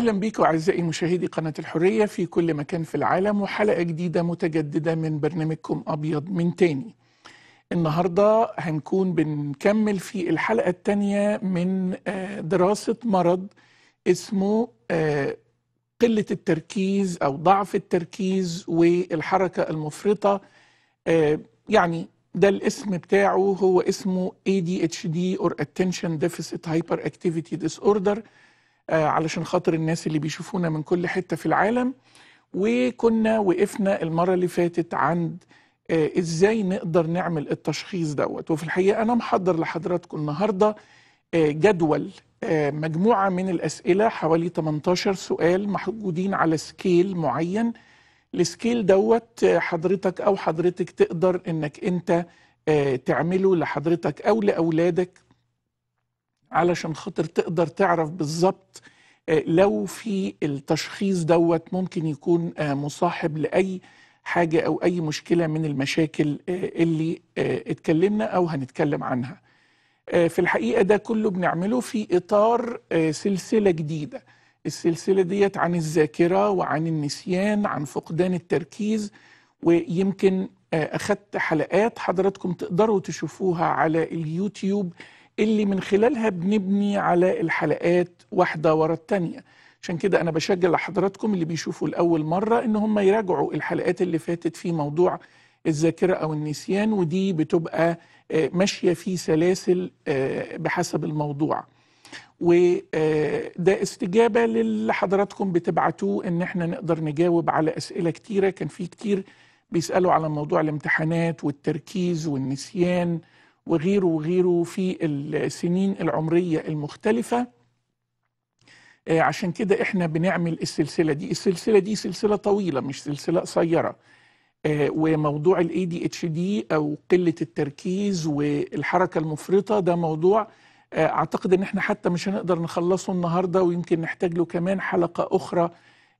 أهلا بكم أعزائي مشاهدي قناة الحرية في كل مكان في العالم وحلقة جديدة متجددة من برنامجكم أبيض من تاني النهاردة هنكون بنكمل في الحلقة الثانيه من آه، دراسة مرض اسمه آه، قلة التركيز أو ضعف التركيز والحركة المفرطة آه، يعني ده الاسم بتاعه هو اسمه ADHD or Attention Deficit Hyperactivity Disorder آه، علشان خاطر الناس اللي بيشوفونا من كل حتة في العالم وكنا وقفنا المرة اللي فاتت عند آه، ازاي نقدر نعمل التشخيص دوت وفي الحقيقة أنا محضر لحضراتكم النهاردة آه، جدول مجموعة من الأسئلة حوالي 18 سؤال موجودين على سكيل معين السكيل دوت حضرتك أو حضرتك تقدر إنك أنت تعمله لحضرتك أو لأولادك علشان خاطر تقدر تعرف بالظبط آه، لو في التشخيص دوت ممكن يكون آه، مصاحب لأي حاجة أو أي مشكلة من المشاكل آه، اللي اتكلمنا أو هنتكلم عنها في الحقيقة ده كله بنعمله في إطار سلسلة جديدة السلسلة ديت عن الذاكرة وعن النسيان عن فقدان التركيز ويمكن أخذت حلقات حضراتكم تقدروا تشوفوها على اليوتيوب اللي من خلالها بنبني على الحلقات واحدة ورا التانية عشان كده أنا بشجع لحضراتكم اللي بيشوفوا لأول مرة إن هم يراجعوا الحلقات اللي فاتت في موضوع الذاكرة أو النسيان ودي بتبقى آه، ماشية في سلاسل آه، بحسب الموضوع وده آه، استجابة للي حضراتكم بتبعتوه إن احنا نقدر نجاوب على أسئلة كتيرة كان في كتير بيسألوا على موضوع الامتحانات والتركيز والنسيان وغيره وغيره في السنين العمرية المختلفة آه، عشان كده احنا بنعمل السلسلة دي السلسلة دي سلسلة طويلة مش سلسلة قصيرة آه، وموضوع الاي دي اتش دي او قله التركيز والحركه المفرطه ده موضوع آه، اعتقد ان احنا حتى مش هنقدر نخلصه النهارده ويمكن نحتاج له كمان حلقه اخرى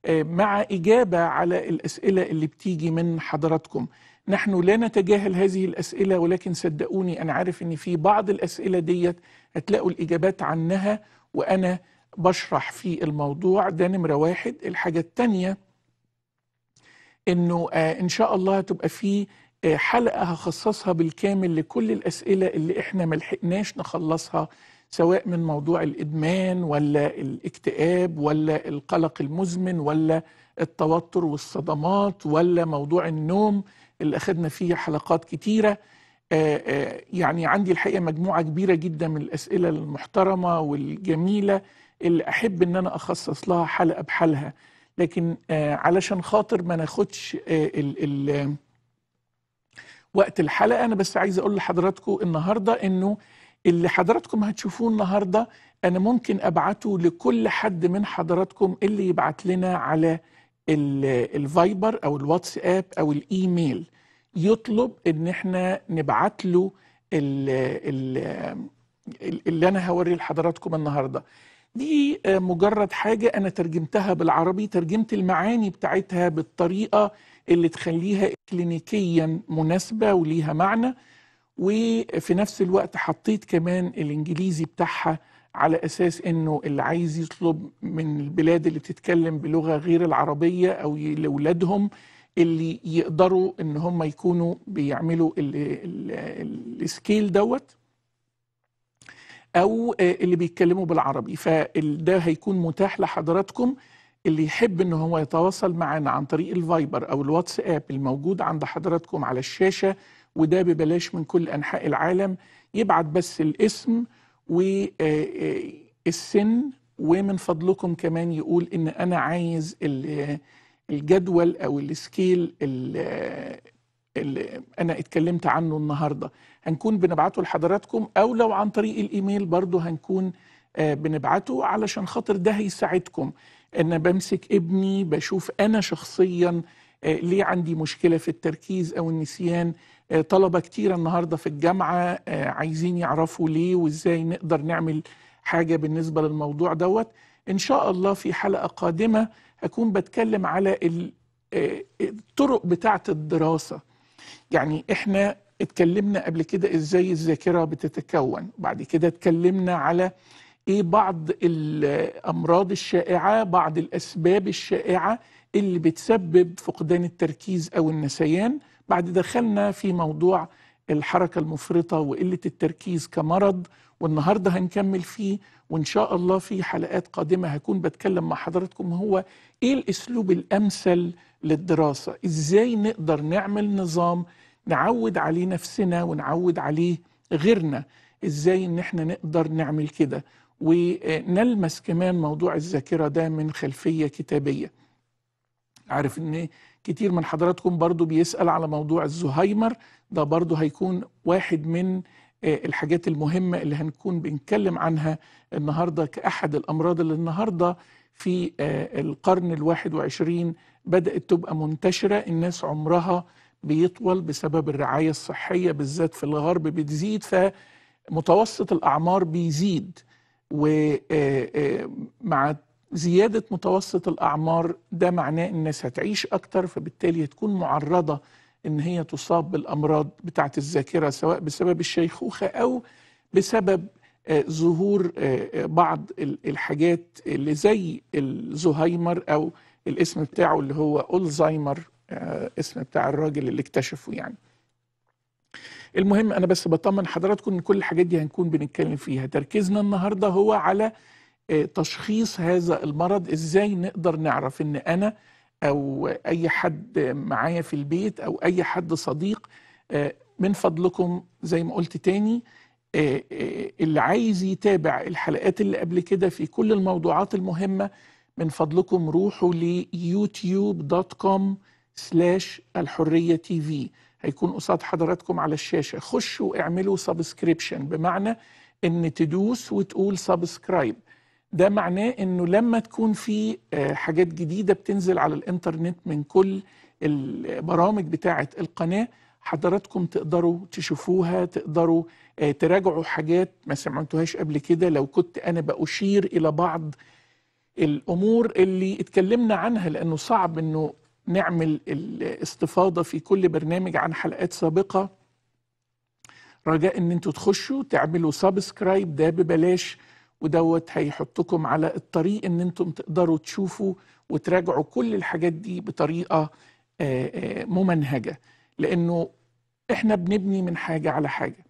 مع اجابه على الاسئله اللي بتيجي من حضراتكم نحن لا نتجاهل هذه الأسئلة ولكن صدقوني أنا عارف أن في بعض الأسئلة ديت هتلاقوا الإجابات عنها وأنا بشرح في الموضوع ده نمرة واحد الحاجة الثانيه أنه آه، إن شاء الله هتبقى في آه، حلقة هخصصها بالكامل لكل الأسئلة اللي إحنا ما لحقناش نخلصها سواء من موضوع الإدمان ولا الاكتئاب ولا القلق المزمن ولا التوتر والصدمات ولا موضوع النوم اللي أخذنا فيه حلقات كتيرة آه، آه، يعني عندي الحقيقة مجموعة كبيرة جدا من الأسئلة المحترمة والجميلة اللي أحب أن أنا أخصص لها حلقة بحالها لكن آه، علشان خاطر ما ناخدش ال ال وقت الحلقة أنا بس عايز أقول لحضراتكم النهاردة أنه اللي حضراتكم هتشوفوه النهاردة أنا ممكن أبعته لكل حد من حضراتكم اللي يبعت لنا على الفايبر او الواتساب او الايميل يطلب ان احنا نبعت له الـ الـ اللي انا هوري لحضراتكم النهارده دي آه، مجرد حاجة أنا ترجمتها بالعربي ترجمت المعاني بتاعتها بالطريقة اللي تخليها كلينيكيا مناسبة وليها معنى وفي نفس الوقت حطيت كمان الإنجليزي بتاعها على اساس انه اللي عايز يطلب من البلاد اللي بتتكلم بلغه غير العربيه او لاولادهم اللي يقدروا ان هم يكونوا بيعملوا السكيل دوت او آه، اللي بيتكلموا بالعربي فده هيكون متاح لحضراتكم اللي يحب ان هو يتواصل معنا عن طريق الفايبر او الواتساب الموجود عند حضراتكم على الشاشه وده ببلاش من كل انحاء العالم يبعت بس الاسم والسن آه، آه، ومن فضلكم كمان يقول ان انا عايز الجدول او السكيل اللي انا اتكلمت عنه النهارده هنكون بنبعته لحضراتكم او لو عن طريق الايميل برضه هنكون آه، بنبعته علشان خاطر ده هيساعدكم انا بمسك ابني بشوف انا شخصيا ليه عندي مشكله في التركيز او النسيان آه، طلبه كتير النهارده في الجامعه آه، عايزين يعرفوا ليه وازاي نقدر نعمل حاجه بالنسبه للموضوع دوت ان شاء الله في حلقه قادمه هكون بتكلم على آه، الطرق بتاعه الدراسه يعني احنا اتكلمنا قبل كده ازاي الذاكره بتتكون بعد كده اتكلمنا على ايه بعض الامراض الشائعه بعض الاسباب الشائعه اللي بتسبب فقدان التركيز او النسيان بعد دخلنا في موضوع الحركة المفرطة وقلة التركيز كمرض والنهاردة هنكمل فيه وإن شاء الله في حلقات قادمة هكون بتكلم مع حضراتكم هو إيه الأسلوب الأمثل للدراسة إزاي نقدر نعمل نظام نعود عليه نفسنا ونعود عليه غيرنا إزاي إن إحنا نقدر نعمل كده ونلمس كمان موضوع الذاكرة ده من خلفية كتابية عارف إن كتير من حضراتكم برضو بيسأل على موضوع الزهايمر ده برضو هيكون واحد من آه، الحاجات المهمة اللي هنكون بنتكلم عنها النهاردة كأحد الأمراض اللي النهاردة في آه، القرن الواحد وعشرين بدأت تبقى منتشرة الناس عمرها بيطول بسبب الرعاية الصحية بالذات في الغرب بتزيد فمتوسط الأعمار بيزيد ومع آه، زيادة متوسط الأعمار ده معناه الناس هتعيش أكتر فبالتالي هتكون معرضة إن هي تصاب بالأمراض بتاعة الذاكرة سواء بسبب الشيخوخة أو بسبب آه، ظهور آه، آه، بعض الحاجات اللي زي الزهايمر أو الاسم بتاعه اللي هو ألزايمر اسم بتاع الراجل اللي اكتشفه يعني المهم أنا بس بطمن حضراتكم إن كل الحاجات دي هنكون بنتكلم فيها تركيزنا النهاردة هو على آه، تشخيص هذا المرض ازاي نقدر نعرف ان انا او اي حد معايا في البيت او اي حد صديق آه، من فضلكم زي ما قلت تاني آه، اللي عايز يتابع الحلقات اللي قبل كده في كل الموضوعات المهمة من فضلكم روحوا ليوتيوب دوت كوم سلاش الحرية تي في هيكون قصاد حضراتكم على الشاشة خشوا اعملوا سبسكريبشن بمعنى ان تدوس وتقول سبسكرايب ده معناه انه لما تكون في آه، حاجات جديده بتنزل على الانترنت من كل البرامج بتاعه القناه حضراتكم تقدروا تشوفوها تقدروا آه، تراجعوا حاجات ما سمعتوهاش قبل كده لو كنت انا باشير الى بعض الامور اللي اتكلمنا عنها لانه صعب انه نعمل الاستفاضه في كل برنامج عن حلقات سابقه رجاء ان انتوا تخشوا تعملوا سبسكرايب ده ببلاش ودوت هيحطكم على الطريق ان انتم تقدروا تشوفوا وتراجعوا كل الحاجات دي بطريقه آه، آه، ممنهجه لانه احنا بنبني من حاجه على حاجه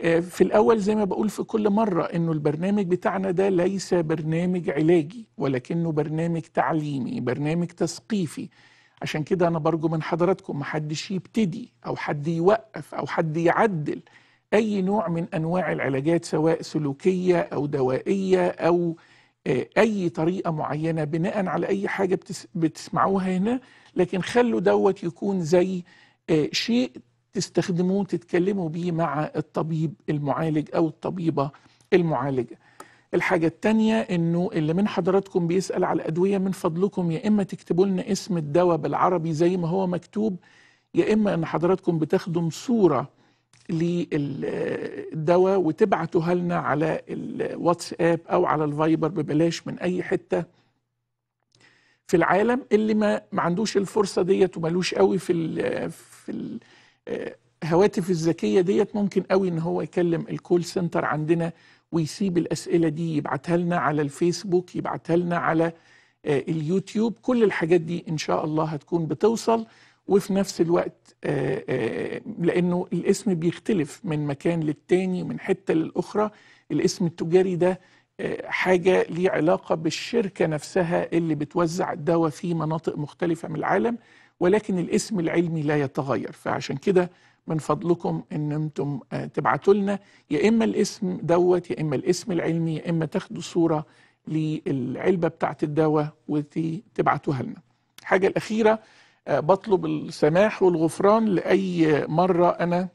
آه، في الاول زي ما بقول في كل مره انه البرنامج بتاعنا ده ليس برنامج علاجي ولكنه برنامج تعليمي برنامج تثقيفي عشان كده انا برجو من حضراتكم محدش يبتدي او حد يوقف او حد يعدل أي نوع من أنواع العلاجات سواء سلوكية أو دوائية أو آه، أي طريقة معينة بناء على أي حاجة بتسمعوها هنا لكن خلوا دوت يكون زي آه، شيء تستخدموه تتكلموا بيه مع الطبيب المعالج أو الطبيبة المعالجة الحاجة التانية انه اللي من حضراتكم بيسأل على الأدوية من فضلكم يا إما تكتبوا لنا اسم الدواء بالعربي زي ما هو مكتوب يا إما ان حضراتكم بتاخدوا صورة للدواء وتبعته لنا على الواتساب او على الفايبر ببلاش من اي حته في العالم اللي ما ما عندوش الفرصه ديت ومالوش قوي في الـ في الهواتف الذكيه ديت ممكن قوي ان هو يكلم الكول سنتر عندنا ويسيب الاسئله دي يبعتها لنا على الفيسبوك يبعتها لنا على آه، اليوتيوب كل الحاجات دي ان شاء الله هتكون بتوصل وفي نفس الوقت آآ آه، آه، لانه الاسم بيختلف من مكان للتاني من حته للاخرى الاسم التجاري ده آه، حاجه ليه علاقه بالشركه نفسها اللي بتوزع الدواء في مناطق مختلفه من العالم ولكن الاسم العلمي لا يتغير فعشان كده من فضلكم ان انتم تبعتوا لنا يا اما الاسم دوت يا اما الاسم العلمي يا اما تاخدوا صوره للعلبه بتاعت الدواء وتبعتوها لنا الحاجه الاخيره آه، بطلب السماح والغفران لأي مرة أنا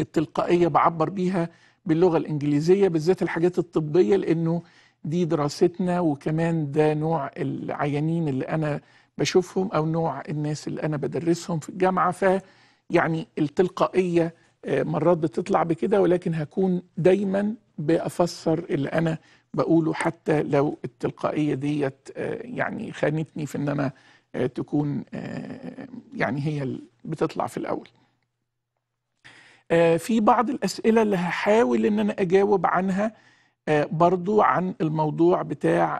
التلقائية بعبر بيها باللغة الإنجليزية بالذات الحاجات الطبية لأنه دي دراستنا وكمان ده نوع العيانين اللي أنا بشوفهم أو نوع الناس اللي أنا بدرسهم في الجامعة ف يعني التلقائية آه، مرات بتطلع بكده ولكن هكون دايما بأفسر اللي أنا بقوله حتى لو التلقائية ديت آه، يعني خانتني في أن أنا آه، تكون آه، يعني هي بتطلع في الأول آه، في بعض الأسئلة اللي هحاول إن أنا أجاوب عنها برضو عن الموضوع بتاع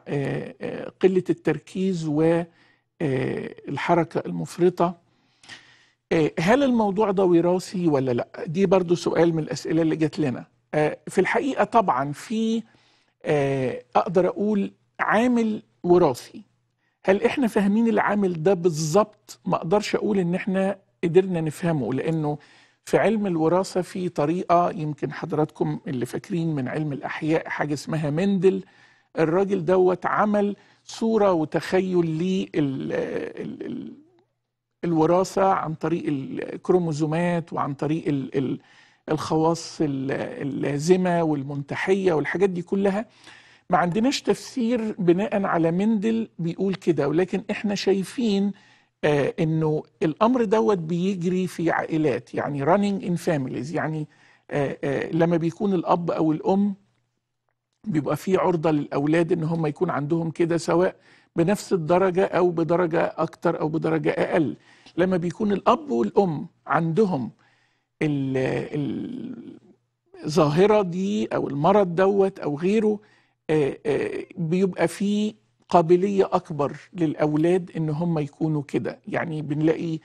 قلة التركيز والحركة المفرطة هل الموضوع ده وراثي ولا لا دي برضو سؤال من الأسئلة اللي جات لنا في الحقيقة طبعا في أقدر أقول عامل وراثي هل احنا فاهمين العامل ده بالظبط ما اقدرش اقول ان احنا قدرنا نفهمه لانه في علم الوراثه في طريقه يمكن حضراتكم اللي فاكرين من علم الاحياء حاجه اسمها مندل الراجل دوت عمل صوره وتخيل للوراثه الوراثه عن طريق الكروموزومات وعن طريق الخواص اللازمه والمنتحيه والحاجات دي كلها ما عندناش تفسير بناء على مندل بيقول كده ولكن احنا شايفين آه انه الامر دوت بيجري في عائلات يعني running in families يعني آه آه لما بيكون الاب او الام بيبقى في عرضه للاولاد ان هم يكون عندهم كده سواء بنفس الدرجه او بدرجه اكتر او بدرجه اقل لما بيكون الاب والام عندهم الظاهره دي او المرض دوت او غيره آه، آه، بيبقى فيه قابلية أكبر للأولاد إن هم يكونوا كده يعني بنلاقي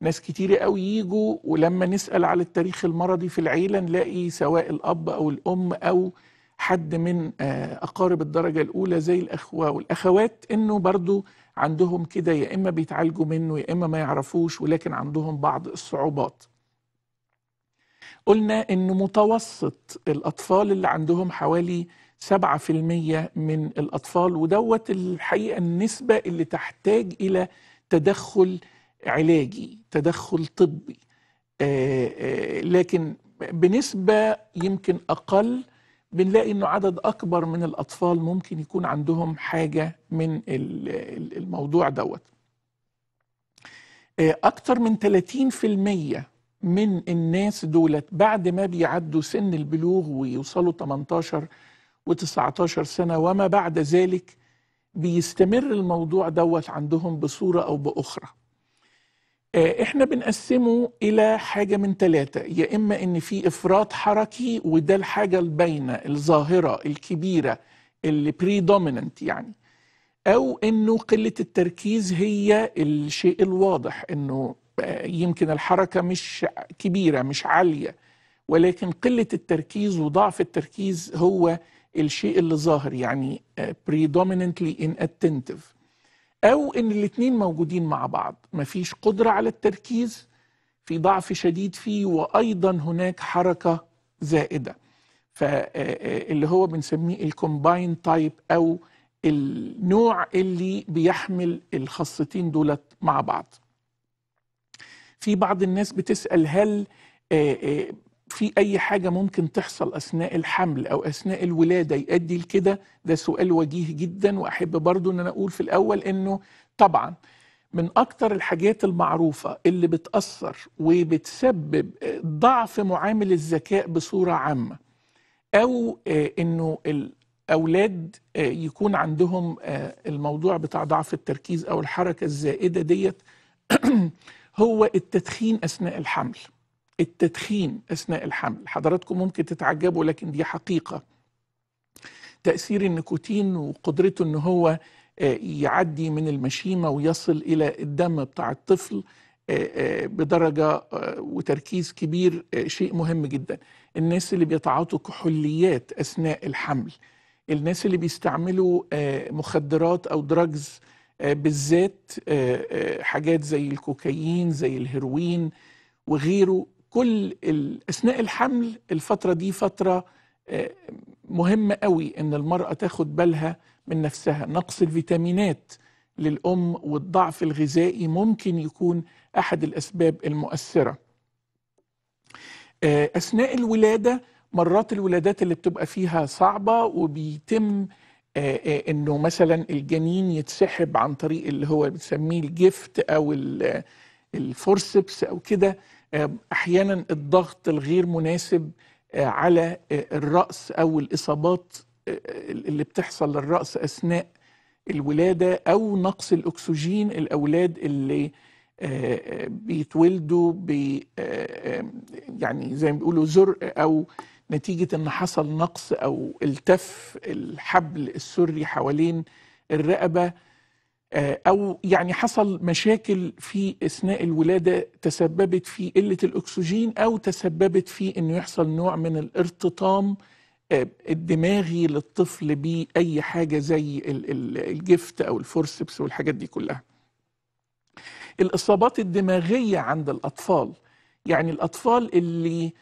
ناس كتير قوي يجوا ولما نسأل على التاريخ المرضي في العيلة نلاقي سواء الأب أو الأم أو حد من آه، أقارب الدرجة الأولى زي الأخوة والأخوات إنه برضو عندهم كده يا إما بيتعالجوا منه يا إما ما يعرفوش ولكن عندهم بعض الصعوبات قلنا إن متوسط الأطفال اللي عندهم حوالي 7% من الأطفال ودوت الحقيقة النسبة اللي تحتاج إلى تدخل علاجي تدخل طبي آآ آه، آآ آه، لكن بنسبة يمكن أقل بنلاقي أنه عدد أكبر من الأطفال ممكن يكون عندهم حاجة من الموضوع دوت آه، أكتر من 30% من الناس دولت بعد ما بيعدوا سن البلوغ ويوصلوا 18 و19 سنة وما بعد ذلك بيستمر الموضوع دوت عندهم بصورة أو بأخرى آه، احنا بنقسمه الى حاجه من ثلاثه يا اما ان في افراط حركي وده الحاجه الباينه الظاهره الكبيره اللي بريدوميننت يعني او انه قله التركيز هي الشيء الواضح انه آه، يمكن الحركه مش كبيره مش عاليه ولكن قله التركيز وضعف التركيز هو الشيء اللي ظاهر يعني آه، predominantly inattentive او ان الاثنين موجودين مع بعض مفيش قدره على التركيز في ضعف شديد فيه وايضا هناك حركه زائده فاللي آه، آه، هو بنسميه الكومباين تايب او النوع اللي بيحمل الخاصتين دولت مع بعض في بعض الناس بتسال هل في أي حاجة ممكن تحصل أثناء الحمل أو أثناء الولادة يؤدي لكده ده سؤال وجيه جدا وأحب برضو أن أنا أقول في الأول أنه طبعا من أكتر الحاجات المعروفة اللي بتأثر وبتسبب ضعف معامل الذكاء بصورة عامة أو آه، أنه الأولاد آه، يكون عندهم آه، الموضوع بتاع ضعف التركيز أو الحركة الزائدة ديت هو التدخين أثناء الحمل التدخين أثناء الحمل حضراتكم ممكن تتعجبوا لكن دي حقيقة تأثير النيكوتين وقدرته أنه هو آه، يعدي من المشيمة ويصل إلى الدم بتاع الطفل آه، آه، بدرجة وتركيز كبير شيء مهم جدا الناس اللي بيتعاطوا كحوليات أثناء الحمل الناس اللي بيستعملوا مخدرات أو دراجز بالذات حاجات زي الكوكايين زي الهيروين وغيره كل اثناء الحمل الفتره دي فتره آه، مهمه قوي ان المراه تاخد بالها من نفسها نقص الفيتامينات للام والضعف الغذائي ممكن يكون احد الاسباب المؤثره آه، اثناء الولاده مرات الولادات اللي بتبقى فيها صعبه وبيتم آه، انه مثلا الجنين يتسحب عن طريق اللي هو بنسميه الجفت او الفورسبس او كده آه، احيانا الضغط الغير مناسب آه، على آه، الراس او الاصابات اللي بتحصل للراس اثناء الولاده او نقص الاكسجين الاولاد اللي بيتولدوا بي يعني زي ما بيقولوا زرق او نتيجه ان حصل نقص او التف الحبل السري حوالين الرقبه آه، او يعني حصل مشاكل في اثناء الولاده تسببت في قله الاكسجين او تسببت في انه يحصل نوع من الارتطام آه، الدماغي للطفل باي حاجه زي الجفت او الفورسبس والحاجات دي كلها. الاصابات الدماغيه عند الاطفال يعني الاطفال اللي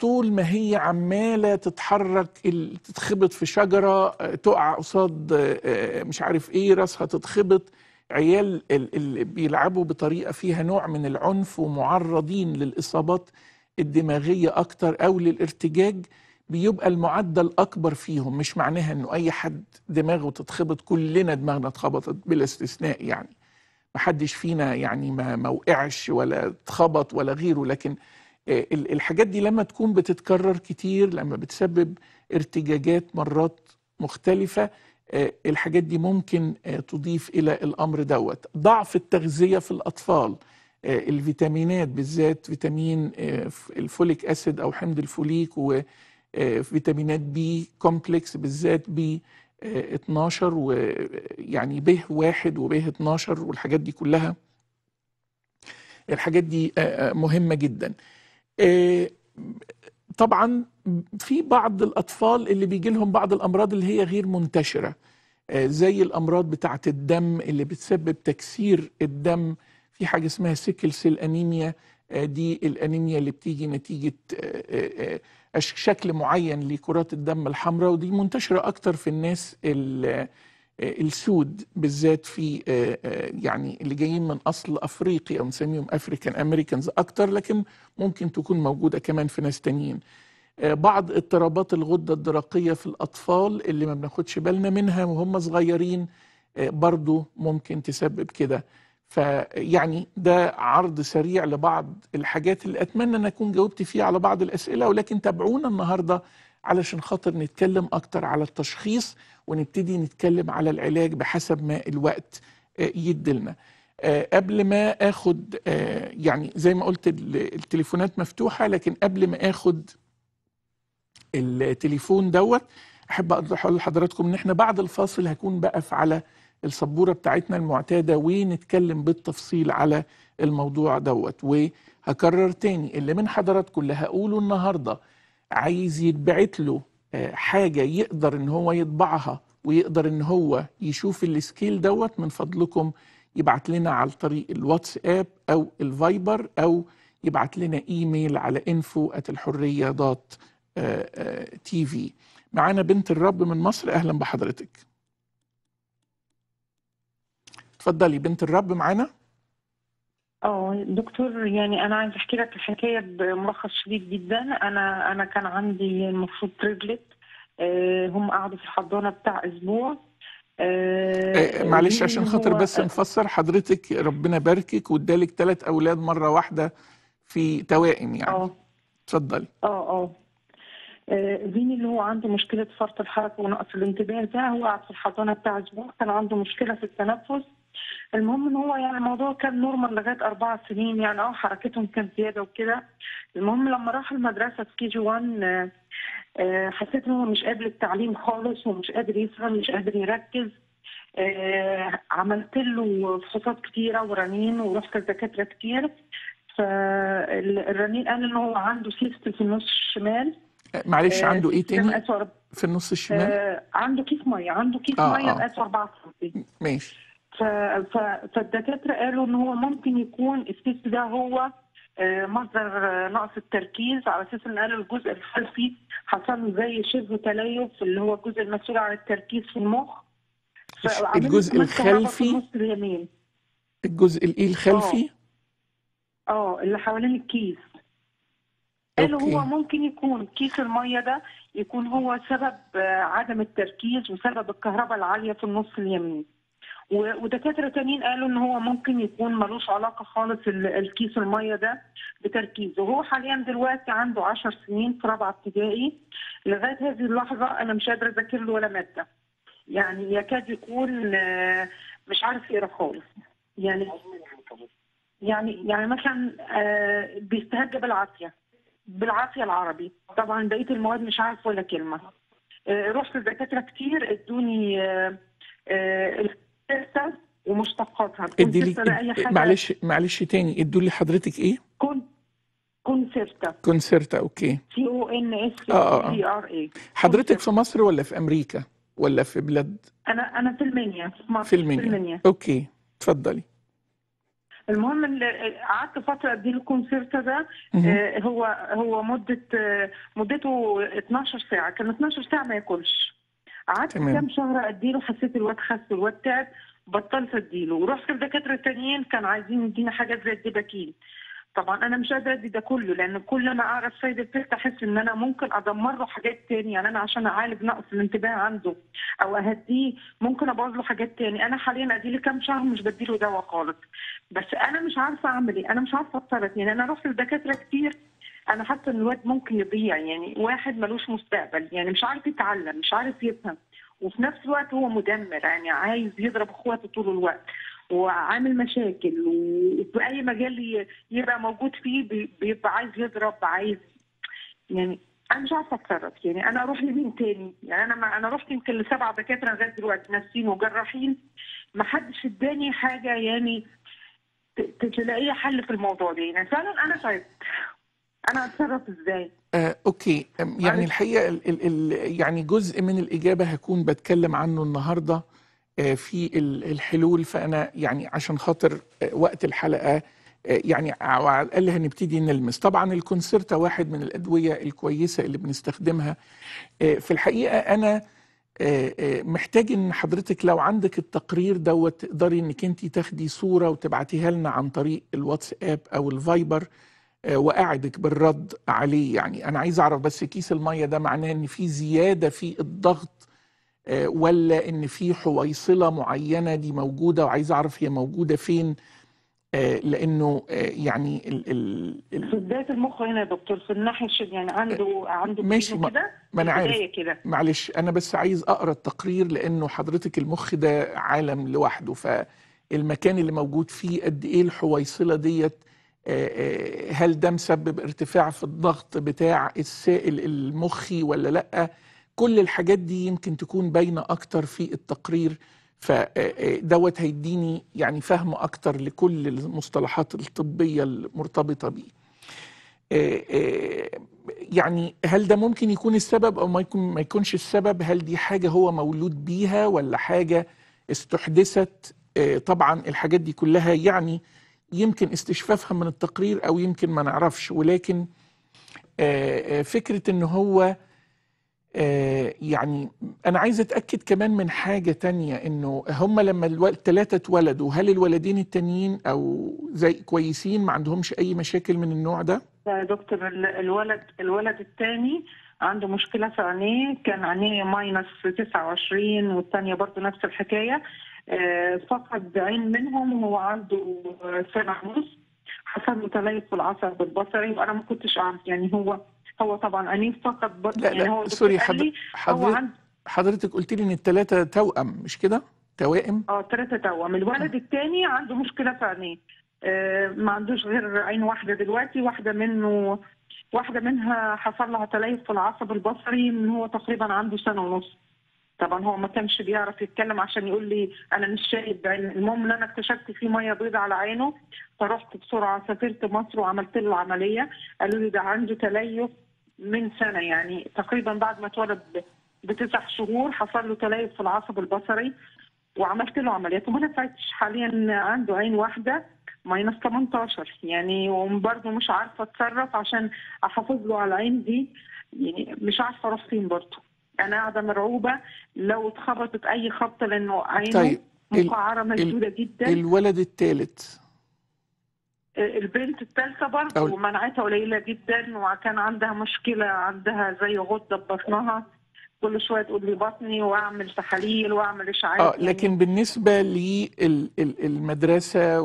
طول ما هي عماله تتحرك تتخبط في شجره آه، تقع قصاد آه، آه، مش عارف ايه راسها تتخبط عيال اللي بيلعبوا بطريقه فيها نوع من العنف ومعرضين للاصابات الدماغيه اكتر او للارتجاج بيبقى المعدل اكبر فيهم مش معناها انه اي حد دماغه تتخبط كلنا دماغنا اتخبطت بلا استثناء يعني محدش فينا يعني ما وقعش ولا اتخبط ولا غيره لكن آه، الحاجات دي لما تكون بتتكرر كتير لما بتسبب ارتجاجات مرات مختلفة آه، الحاجات دي ممكن آه، تضيف إلى الأمر دوت ضعف التغذية في الأطفال الفيتامينات بالذات فيتامين الفوليك أسيد أو حمض الفوليك وفيتامينات بي كومبلكس بالذات بي 12 ويعني به واحد وبه 12 والحاجات دي كلها الحاجات دي مهمة جداً آه، طبعا في بعض الأطفال اللي بيجي لهم بعض الأمراض اللي هي غير منتشرة آه، زي الأمراض بتاعة الدم اللي بتسبب تكسير الدم في حاجة اسمها سيكل سيل أنيميا دي الأنيميا اللي بتيجي نتيجة آه، شكل معين لكرات الدم الحمراء ودي منتشرة أكتر في الناس اللي آه، السود بالذات في آه، آه، يعني اللي جايين من اصل افريقي او نسميهم افريكان امريكانز اكتر لكن ممكن تكون موجوده كمان في ناس تانيين بعض اضطرابات الغده الدرقيه في الاطفال اللي ما بناخدش بالنا منها وهم صغيرين برضو ممكن تسبب كده فيعني ده عرض سريع لبعض الحاجات اللي اتمنى ان اكون جاوبت فيها على بعض الاسئله ولكن تابعونا النهارده علشان خاطر نتكلم اكتر على التشخيص ونبتدي نتكلم على العلاج بحسب ما الوقت آه، يدلنا آه، قبل ما اخد آه، يعني زي ما قلت التليفونات مفتوحه لكن قبل ما اخد التليفون دوت احب اقول لحضراتكم ان احنا بعد الفاصل هكون بقف على السبوره بتاعتنا المعتاده ونتكلم بالتفصيل على الموضوع دوت وهكرر تاني اللي من حضراتكم اللي هقوله النهارده عايز يتبعت له آه، حاجة يقدر ان هو يطبعها ويقدر ان هو يشوف السكيل دوت من فضلكم يبعت لنا على طريق الواتساب او الفايبر او يبعت لنا ايميل على انفو الحرية دوت آه، آه، تي في معانا بنت الرب من مصر اهلا بحضرتك اتفضلي بنت الرب معانا اه دكتور يعني انا عايز احكي لك الحكايه بملخص شديد جدا انا انا كان عندي المفروض تريبلت آه، هم قعدوا في الحضانه بتاع اسبوع آه، إيه، معلش عشان خاطر بس آه، نفسر حضرتك ربنا باركك وادالك ثلاث اولاد مره واحده في توائم يعني اه اتفضلي اه اه زين اللي هو عنده مشكله فرط الحركه ونقص الانتباه ده هو قعد في الحضانه بتاع اسبوع كان عنده مشكله في التنفس المهم ان هو يعني الموضوع كان نورمال لغايه اربع سنين يعني اه حركتهم كانت زياده وكده المهم لما راح المدرسه في كي جي 1 آه، آه، حسيت ان هو مش قادر التعليم خالص ومش قادر يفهم مش قادر يركز آه، عملت له فحوصات كتيره ورنين ورحت لدكاتره كتير فالرنين قال ان هو عنده سيست في النص الشمال معلش عنده ايه تاني؟ في النص الشمال؟ عنده كيس ميه عنده كيس آه ميه آه. 4 سم ماشي فالدكاتره قالوا ان هو ممكن يكون السيس ده هو آه، مصدر آه، نقص التركيز على اساس ان قالوا الجزء الخلفي حصل له زي شبه تليف اللي هو الجزء المسؤول عن التركيز في المخ الجزء الخلفي الجزء الايه الخلفي آه. اه اللي حوالين الكيس قالوا هو ممكن يكون كيس الميه ده يكون هو سبب عدم التركيز وسبب الكهرباء العاليه في النص اليمين ودكاتره تانيين قالوا ان هو ممكن يكون ملوش علاقه خالص الكيس الميه ده بتركيزه هو حاليا دلوقتي عنده 10 سنين في رابعه ابتدائي لغايه هذه اللحظه انا مش قادره اذاكر له ولا ماده يعني يكاد يكون آه، مش عارف يقرا خالص يعني يعني يعني مثلا آه، بيستهج بالعافيه بالعافيه العربي طبعا بقيه المواد مش عارف ولا كلمه آه، رحت لدكاتره كتير ادوني السلسه ومشتقاتها ادي لي معلش معلش تاني ادوا لي حضرتك ايه؟ كون كونسيرتا كونسيرتا اوكي سي او ان اس تي ار اي حضرتك في مصر ولا في امريكا ولا في بلاد انا انا في المنيا في مصر في المنيا, في المنيا. اوكي اتفضلي المهم قعدت فتره ادي الكونسيرت ده آه، هو هو مده مدته 12 ساعه كان 12 ساعه ما ياكلش قعدت كام شهر اديله حسيت الواد خس الواد تعب بطلت اديله ورحت لدكاتره تانيين كانوا عايزين يدينا حاجات زي الدباكين طبعا انا مش قادره ادي ده كله لان كل ما اعرف سيد البيت احس ان انا ممكن ادمر له حاجات تاني يعني انا عشان اعالج نقص الانتباه عنده او اهديه ممكن ابوظ له حاجات تاني انا حاليا ادي لي كام شهر مش بديله دواء خالص بس انا مش عارفه اعمل ايه انا مش عارفه اتصرف يعني انا رحت لدكاتره كتير انا حاسه ان الواد ممكن يضيع يعني واحد ملوش مستقبل يعني مش عارف يتعلم مش عارف يفهم وفي نفس الوقت هو مدمر يعني عايز يضرب اخواته طول الوقت وعامل مشاكل وفي اي مجال يبقى موجود فيه بيبقى عايز يضرب عايز يعني انا مش عارفه اتصرف يعني انا اروح لمين تاني يعني انا ما انا رحت يمكن لسبع دكاتره لغايه دلوقتي نفسيين وجراحين ما حدش اداني حاجه يعني تلاقي حل في الموضوع ده يعني فعلا انا تعبت انا اتصرف ازاي آه، اوكي يعني الحقيقه الـ الـ الـ يعني جزء من الاجابه هكون بتكلم عنه النهارده آه في الحلول فانا يعني عشان خاطر آه وقت الحلقه آه يعني على الاقل هنبتدي نلمس طبعا الكونسيرتا واحد من الادويه الكويسه اللي بنستخدمها آه، في الحقيقه انا آه، آه، محتاج ان حضرتك لو عندك التقرير دوت تقدري انك انت تاخدي صوره وتبعتيها لنا عن طريق الواتساب او الفايبر آه، وقاعدك بالرد عليه يعني انا عايز اعرف بس كيس الميه ده معناه ان في زياده في الضغط آه، ولا ان في حويصله معينه دي موجوده وعايز اعرف هي موجوده فين آه، لانه يعني ال ال سدات المخ هنا يا دكتور في الناحيه يعني عنده عنده ماشي كده ما انا عارف كده معلش انا بس عايز اقرا التقرير لانه حضرتك المخ ده عالم لوحده فالمكان اللي موجود فيه قد ايه الحويصله ديت آه، آه، هل ده مسبب ارتفاع في الضغط بتاع السائل المخي ولا لا كل الحاجات دي يمكن تكون باينه اكتر في التقرير فدوت آه، هيديني يعني فهم اكتر لكل المصطلحات الطبيه المرتبطه بيه يعني هل ده ممكن يكون السبب او ما يكون ما يكونش السبب هل دي حاجه هو مولود بيها ولا حاجه استحدثت طبعا الحاجات دي كلها يعني يمكن استشفافها من التقرير او يمكن ما نعرفش ولكن آه، آه، فكره ان هو آه، يعني انا عايز اتاكد كمان من حاجه تانية انه هم لما الثلاثه اتولدوا هل الولدين التانيين او زي كويسين ما عندهمش اي مشاكل من النوع ده يا دكتور الولد الولد الثاني عنده مشكله في عينيه كان عينيه ماينس 29 والثانيه برضه نفس الحكايه آه، فقد عين منهم وهو عنده سنه ونص حصل له تليف العصب البصري وانا ما كنتش اعرف يعني هو هو طبعا انيب فقد لا لا يعني هو سوري حضرتك حضرتك, حضرتك قلت لي ان الثلاثه توأم مش كده؟ توائم؟ اه ثلاثه توأم الولد الثاني عنده مشكله في عينيه آه ما عندوش غير عين واحده دلوقتي واحده منه واحده منها حصل لها تليف في العصب البصري من هو تقريبا عنده سنه ونص طبعا هو ما كانش بيعرف يتكلم عشان يقول لي انا مش شايف بعين المهم ان انا اكتشفت فيه ميه بيضاء على عينه فرحت بسرعه سافرت مصر وعملت له العمليه قالوا لي ده عنده تليف من سنه يعني تقريبا بعد ما اتولد بتسع شهور حصل له تليف في العصب البصري وعملت له عمليات وما نفعتش حاليا عنده عين واحده ماينس 18 يعني وبرضه مش عارفه اتصرف عشان احافظ له على العين دي يعني مش عارفه اروح فين برضه انا قاعده مرعوبه لو اتخبطت اي خبطه لانه عينه طيب. مقعره مشدوده جدا الولد الثالث آه، البنت الثالثه برضه ومنعتها قليله جدا وكان عندها مشكله عندها زي غده بطنها كل شويه تقول لي بطني واعمل تحاليل واعمل اشعاعات اه لكن يعني بالنسبه للمدرسه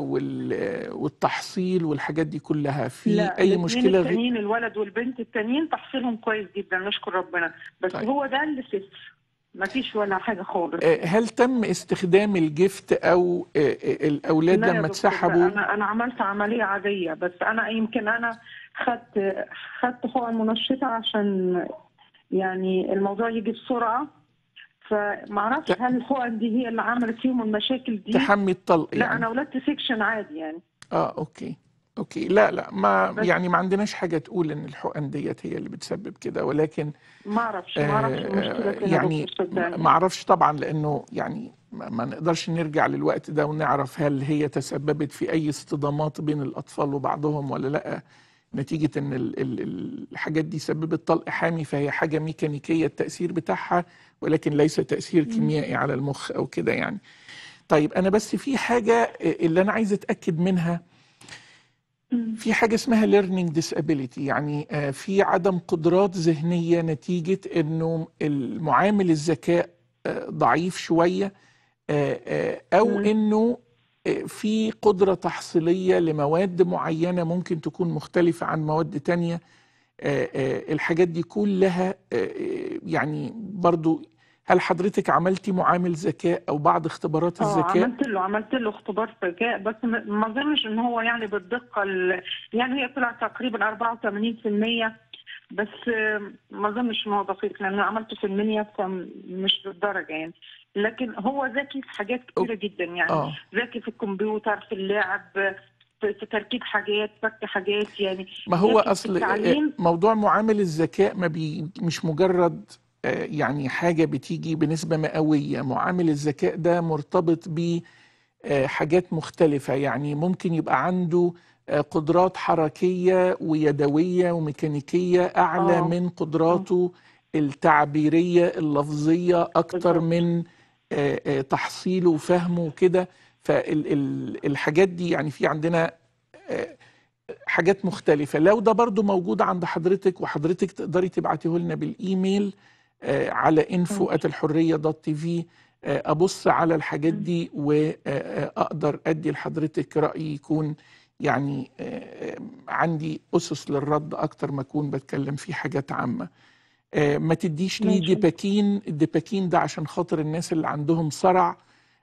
والتحصيل والحاجات دي كلها في لا اي مشكله التانيين الولد والبنت التانيين تحصيلهم كويس جدا نشكر ربنا بس طيب. هو ده اللي صفر ما فيش ولا حاجه خالص آه، هل تم استخدام الجفت او آه، آه، الاولاد لما اتسحبوا انا انا عملت عمليه عاديه بس انا يمكن انا خدت خدت حقن منشطه عشان يعني الموضوع يجي بسرعه فما اعرفش هل الحقن دي هي اللي عملت فيهم المشاكل دي تحمي الطلق يعني. لا انا ولدت سكشن عادي يعني اه اوكي اوكي لا لا ما يعني ما عندناش حاجه تقول ان الحقن ديت هي اللي بتسبب كده ولكن ما اعرفش ما اعرفش آه، المشكله يعني ما اعرفش طبعا لانه يعني ما نقدرش نرجع للوقت ده ونعرف هل هي تسببت في اي اصطدامات بين الاطفال وبعضهم ولا لا نتيجة أن الحاجات دي سببت طلق حامي فهي حاجة ميكانيكية التأثير بتاعها ولكن ليس تأثير كيميائي على المخ أو كده يعني طيب أنا بس في حاجة اللي أنا عايز أتأكد منها في حاجة اسمها learning disability يعني آه، في عدم قدرات ذهنية نتيجة أنه المعامل الذكاء آه، ضعيف شوية آه، أو أنه في قدرة تحصيلية لمواد معينة ممكن تكون مختلفة عن مواد تانية آه، آه، الحاجات دي كلها آه، يعني برضو هل حضرتك عملتي معامل ذكاء او بعض اختبارات الذكاء؟ اه عملت له عملت له اختبار ذكاء بس ما اظنش ان هو يعني بالدقه يعني هي طلعت تقريبا 84% بس ما اظنش ان هو دقيق لان عملته في المنيا فمش بالدرجه يعني لكن هو ذكي في حاجات كتيرة جدا يعني آه. ذكي في الكمبيوتر في اللعب في تركيب حاجات فك حاجات يعني ما هو اصل آه، موضوع معامل الذكاء ما بي مش مجرد آه، يعني حاجة بتيجي بنسبة مئوية معامل الذكاء ده مرتبط ب حاجات مختلفة يعني ممكن يبقى عنده قدرات حركية ويدوية وميكانيكية أعلى أوه. من قدراته التعبيرية اللفظية أكتر من آه، آه، تحصيله وفهمه وكده فالحاجات دي يعني في عندنا آه، حاجات مختلفة لو ده برضو موجود عند حضرتك وحضرتك تقدري تبعتيه لنا بالإيميل على انفو الحرية دوت في أبص على الحاجات دي وأقدر أدي لحضرتك رأي يكون يعني عندي أسس للرد أكتر ما أكون بتكلم في حاجات عامة آه، ما تديش ليه ديباكين الديباكين ده عشان خاطر الناس اللي عندهم صرع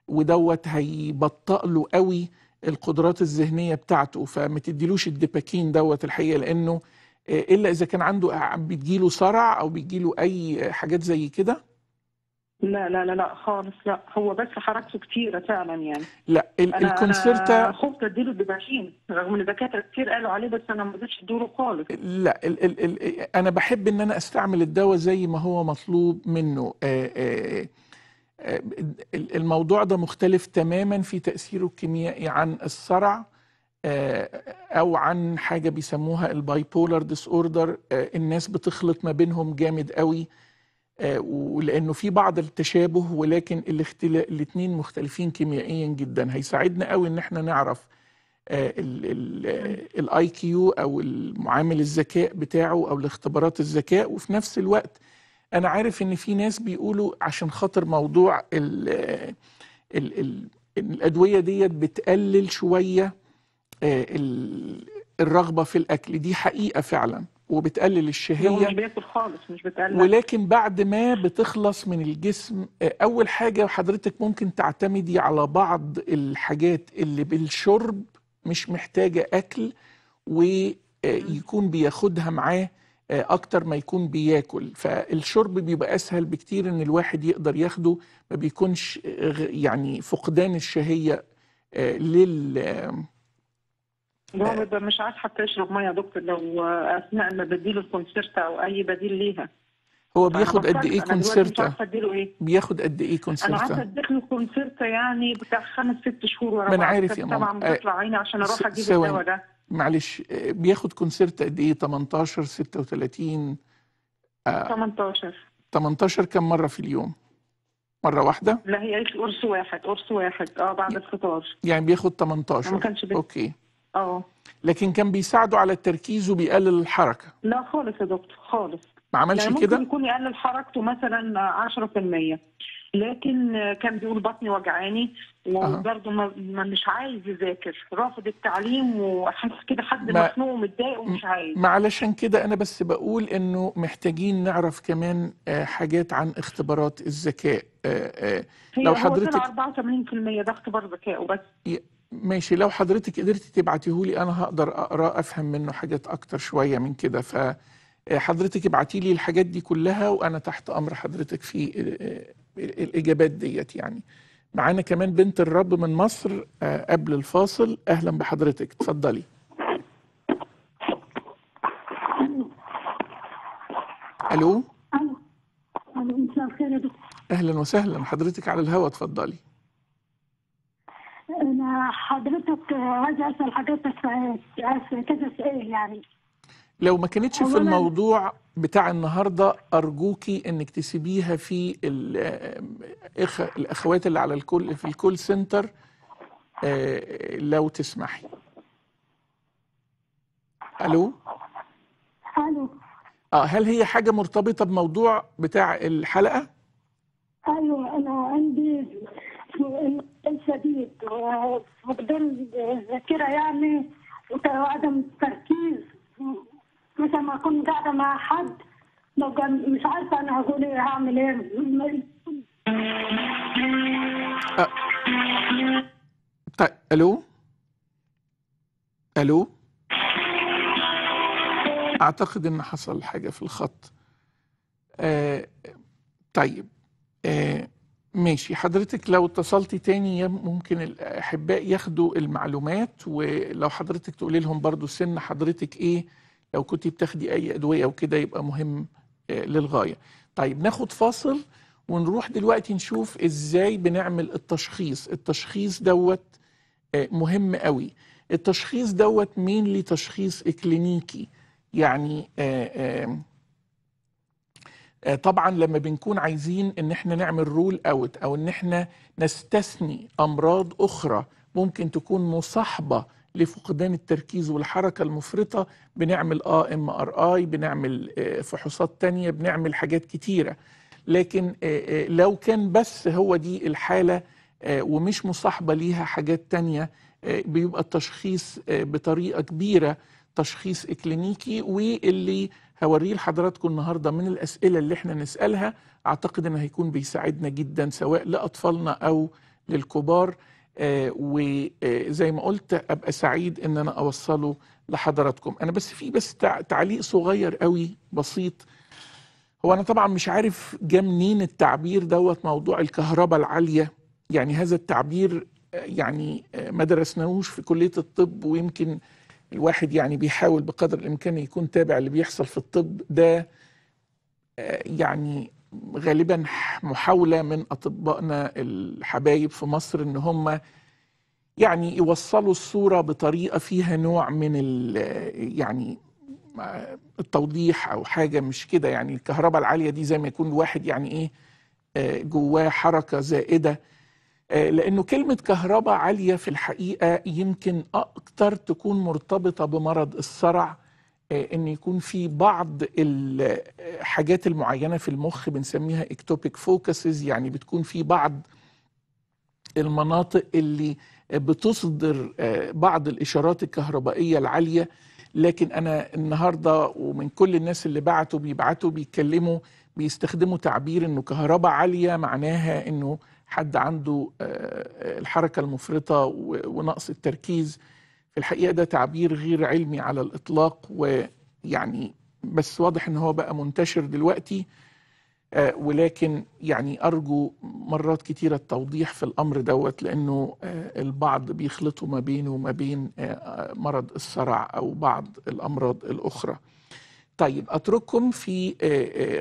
ودوت هيبطئ له قوي القدرات الذهنيه بتاعته فما تديلوش الديباكين دوت الحقيقه لانه آه، الا اذا كان عنده بتجيله صرع او بيجيله اي حاجات زي كده لا لا لا لا خالص لا هو بس حركته كتيرة فعلا يعني لا الكونسرتا أنا خفت اديله الدباشين رغم ان الدكاتره كتير قالوا عليه بس انا ما رضيتش اديله خالص لا ال ال ال انا بحب ان انا استعمل الدواء زي ما هو مطلوب منه آآ آه، آآ آه، آه، الموضوع ده مختلف تماما في تأثيره الكيميائي عن الصرع أو عن حاجة بيسموها البايبولار ديس أوردر الناس بتخلط ما بينهم جامد قوي آه، ولانه في بعض التشابه ولكن الاثنين مختلفين كيميائيا جدا هيساعدنا قوي ان احنا نعرف آه، الاي كيو او المعامل الذكاء بتاعه او الاختبارات الذكاء وفي نفس الوقت انا عارف ان في ناس بيقولوا عشان خاطر موضوع الـ الـ الـ الادويه ديت بتقلل شويه آه، الرغبه في الاكل دي حقيقه فعلا وبتقلل الشهيه مش بياكل خالص مش بتقلل ولكن بعد ما بتخلص من الجسم آه، اول حاجه حضرتك ممكن تعتمدي على بعض الحاجات اللي بالشرب مش محتاجه اكل ويكون آه، بياخدها معاه آه، اكتر ما يكون بياكل فالشرب بيبقى اسهل بكتير ان الواحد يقدر ياخده ما بيكونش يعني فقدان الشهيه لل هو بيبقى مش عارف حتى يشرب ميه يا دكتور لو اثناء ما بديله الكونسيرتا او اي بديل ليها هو بياخد قد ايه كونسيرتا؟ إيه؟ بياخد قد ايه كونسيرتا؟ انا عارفه اديله كونسيرتا يعني بتاع خمس ست شهور ورا بعض عارف يا طبعا آه، بتطلع عيني عشان اروح اجيب الدواء ده معلش آه، بياخد كونسيرتا قد ايه؟ 18 36 آه 18 18 كم مره في اليوم؟ مرة واحدة؟ لا هي قرص واحد قرص واحد اه بعد الفطار يعني بياخد 18 ما كانش بي... اوكي اه لكن كان بيساعده على التركيز وبيقلل الحركه لا خالص يا دكتور خالص ما عملش يعني كده ممكن يكون يقلل حركته مثلا 10% لكن كان بيقول بطني وجعاني وبرضه ما مش عايز يذاكر رافض التعليم وحاسس كده حد مخنوق ومتضايق ومش عايز ما علشان كده انا بس بقول انه محتاجين نعرف كمان آه، حاجات عن اختبارات الذكاء آه، آه، لو حضرتك 84% ده اختبار ذكائه بس ماشي لو حضرتك قدرتي تبعتيهولي انا هقدر اقرا افهم منه حاجات اكتر شويه من كده ف آه، حضرتك ابعتي لي الحاجات دي كلها وانا تحت امر حضرتك في آه، آه، الاجابات ديت يعني معانا كمان بنت الرب من مصر قبل الفاصل اهلا بحضرتك اتفضلي الو الو مساء الخير يا دكتور اهلا وسهلا حضرتك على الهوا اتفضلي حضرتك عايز اسال حضرتك كذا سؤال يعني لو ما كانتش في الموضوع بتاع النهارده ارجوكي انك تسيبيها في الإخ... الاخوات اللي على الكل في الكول سنتر آه، لو تسمحي الو الو اه هل هي حاجه مرتبطه بموضوع بتاع الحلقه ايوه انا عندي زعل شديد وفقدان الذاكره يعني وعدم التركيز مثل ما كنت قاعده مع حد مش عارفه انا هقول ايه هعمل ايه طيب الو الو اعتقد ان حصل حاجه في الخط آه طيب آه ماشي حضرتك لو اتصلتي تاني ممكن الأحباء ياخدوا المعلومات ولو حضرتك تقولي لهم برضو سن حضرتك إيه لو كنت بتاخدي أي أدوية وكده يبقى مهم آه، للغاية طيب ناخد فاصل ونروح دلوقتي نشوف إزاي بنعمل التشخيص التشخيص دوت آه، مهم قوي التشخيص دوت مين لتشخيص إكلينيكي يعني آآ آه، آآ آه، طبعا لما بنكون عايزين ان احنا نعمل رول اوت او ان احنا نستثني امراض اخرى ممكن تكون مصاحبه لفقدان التركيز والحركه المفرطه بنعمل اه ام ار اي بنعمل آه، فحوصات تانية بنعمل حاجات كتيره لكن آه، لو كان بس هو دي الحاله ومش مصاحبه ليها حاجات تانية بيبقى التشخيص بطريقه كبيره تشخيص اكلينيكي واللي هوريه لحضراتكم النهارده من الاسئله اللي احنا نسالها اعتقد ان هيكون بيساعدنا جدا سواء لاطفالنا او للكبار آه وزي ما قلت ابقى سعيد ان انا اوصله لحضراتكم انا بس في بس تعليق صغير قوي بسيط هو انا طبعا مش عارف جه منين التعبير دوت موضوع الكهرباء العاليه يعني هذا التعبير آه، يعني آه، ما درسناهوش في كليه الطب ويمكن الواحد يعني بيحاول بقدر الامكان يكون تابع اللي بيحصل في الطب ده آه، يعني غالبا محاوله من اطبائنا الحبايب في مصر ان هم يعني يوصلوا الصوره بطريقه فيها نوع من آه، يعني آه، التوضيح او حاجه مش كده يعني الكهرباء العاليه دي زي ما يكون الواحد يعني ايه جواه حركه زائده آه، لأنه كلمة كهرباء عالية في الحقيقة يمكن أكتر تكون مرتبطة بمرض الصرع آه، ان يكون في بعض الحاجات آه، المعينه في المخ بنسميها اكتوبيك فوكسز يعني بتكون في بعض المناطق اللي بتصدر بعض الاشارات الكهربائيه العاليه لكن انا النهارده ومن كل الناس اللي بعتوا بيبعتوا بيتكلموا بيستخدموا تعبير انه كهرباء عاليه معناها انه حد عنده آه، آه، الحركة المفرطة ونقص التركيز في الحقيقة ده تعبير غير علمي على الإطلاق ويعني بس واضح إن هو بقى منتشر دلوقتي آه، ولكن يعني أرجو مرات كتيرة التوضيح في الأمر دوت لأنه البعض بيخلطوا ما بينه وما بين مرض الصرع أو بعض الأمراض الأخرى طيب أترككم في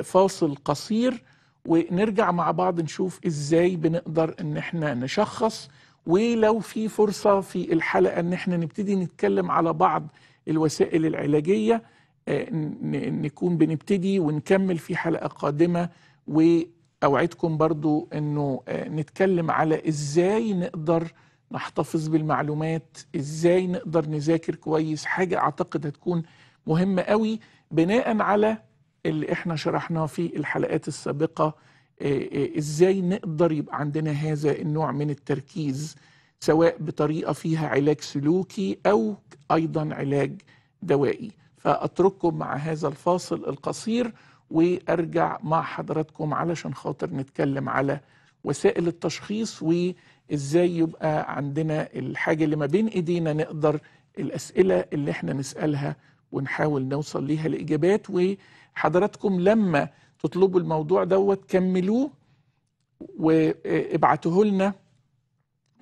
فاصل قصير ونرجع مع بعض نشوف ازاي بنقدر ان احنا نشخص ولو في فرصة في الحلقة ان احنا نبتدي نتكلم على بعض الوسائل العلاجية آه، نكون بنبتدي ونكمل في حلقة قادمة وأوعدكم برضو أنه آه، نتكلم على إزاي نقدر نحتفظ بالمعلومات إزاي نقدر نذاكر كويس حاجة أعتقد هتكون مهمة قوي بناء على اللي احنا شرحناه في الحلقات السابقة آه، آه، ازاي نقدر يبقى عندنا هذا النوع من التركيز سواء بطريقة فيها علاج سلوكي أو أيضا علاج دوائي فأترككم مع هذا الفاصل القصير وأرجع مع حضراتكم علشان خاطر نتكلم على وسائل التشخيص وإزاي يبقى عندنا الحاجة اللي ما بين إيدينا نقدر الأسئلة اللي احنا نسألها ونحاول نوصل ليها لإجابات و حضراتكم لما تطلبوا الموضوع دوت كملوه وابعتوه لنا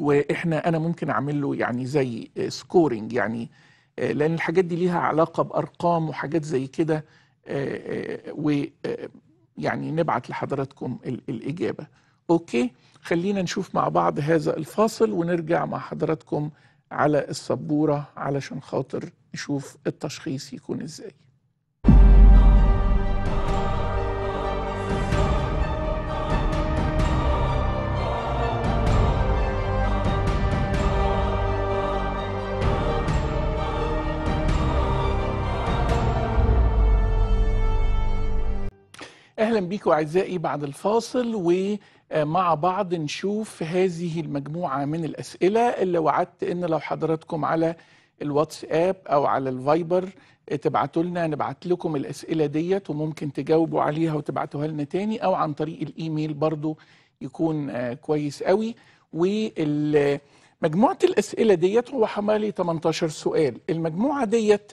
واحنا انا ممكن اعمل له يعني زي سكورنج يعني لان الحاجات دي ليها علاقه بارقام وحاجات زي كده ويعني نبعت لحضراتكم الاجابه اوكي خلينا نشوف مع بعض هذا الفاصل ونرجع مع حضراتكم على السبوره علشان خاطر نشوف التشخيص يكون ازاي اهلا بيكم اعزائي بعد الفاصل ومع بعض نشوف هذه المجموعه من الاسئله اللي وعدت ان لو حضراتكم على الواتساب او على الفايبر تبعتوا لنا نبعت لكم الاسئله ديت وممكن تجاوبوا عليها وتبعتوها لنا تاني او عن طريق الايميل برضو يكون آه، كويس قوي ومجموعه الاسئله ديت هو حوالي 18 سؤال المجموعه ديت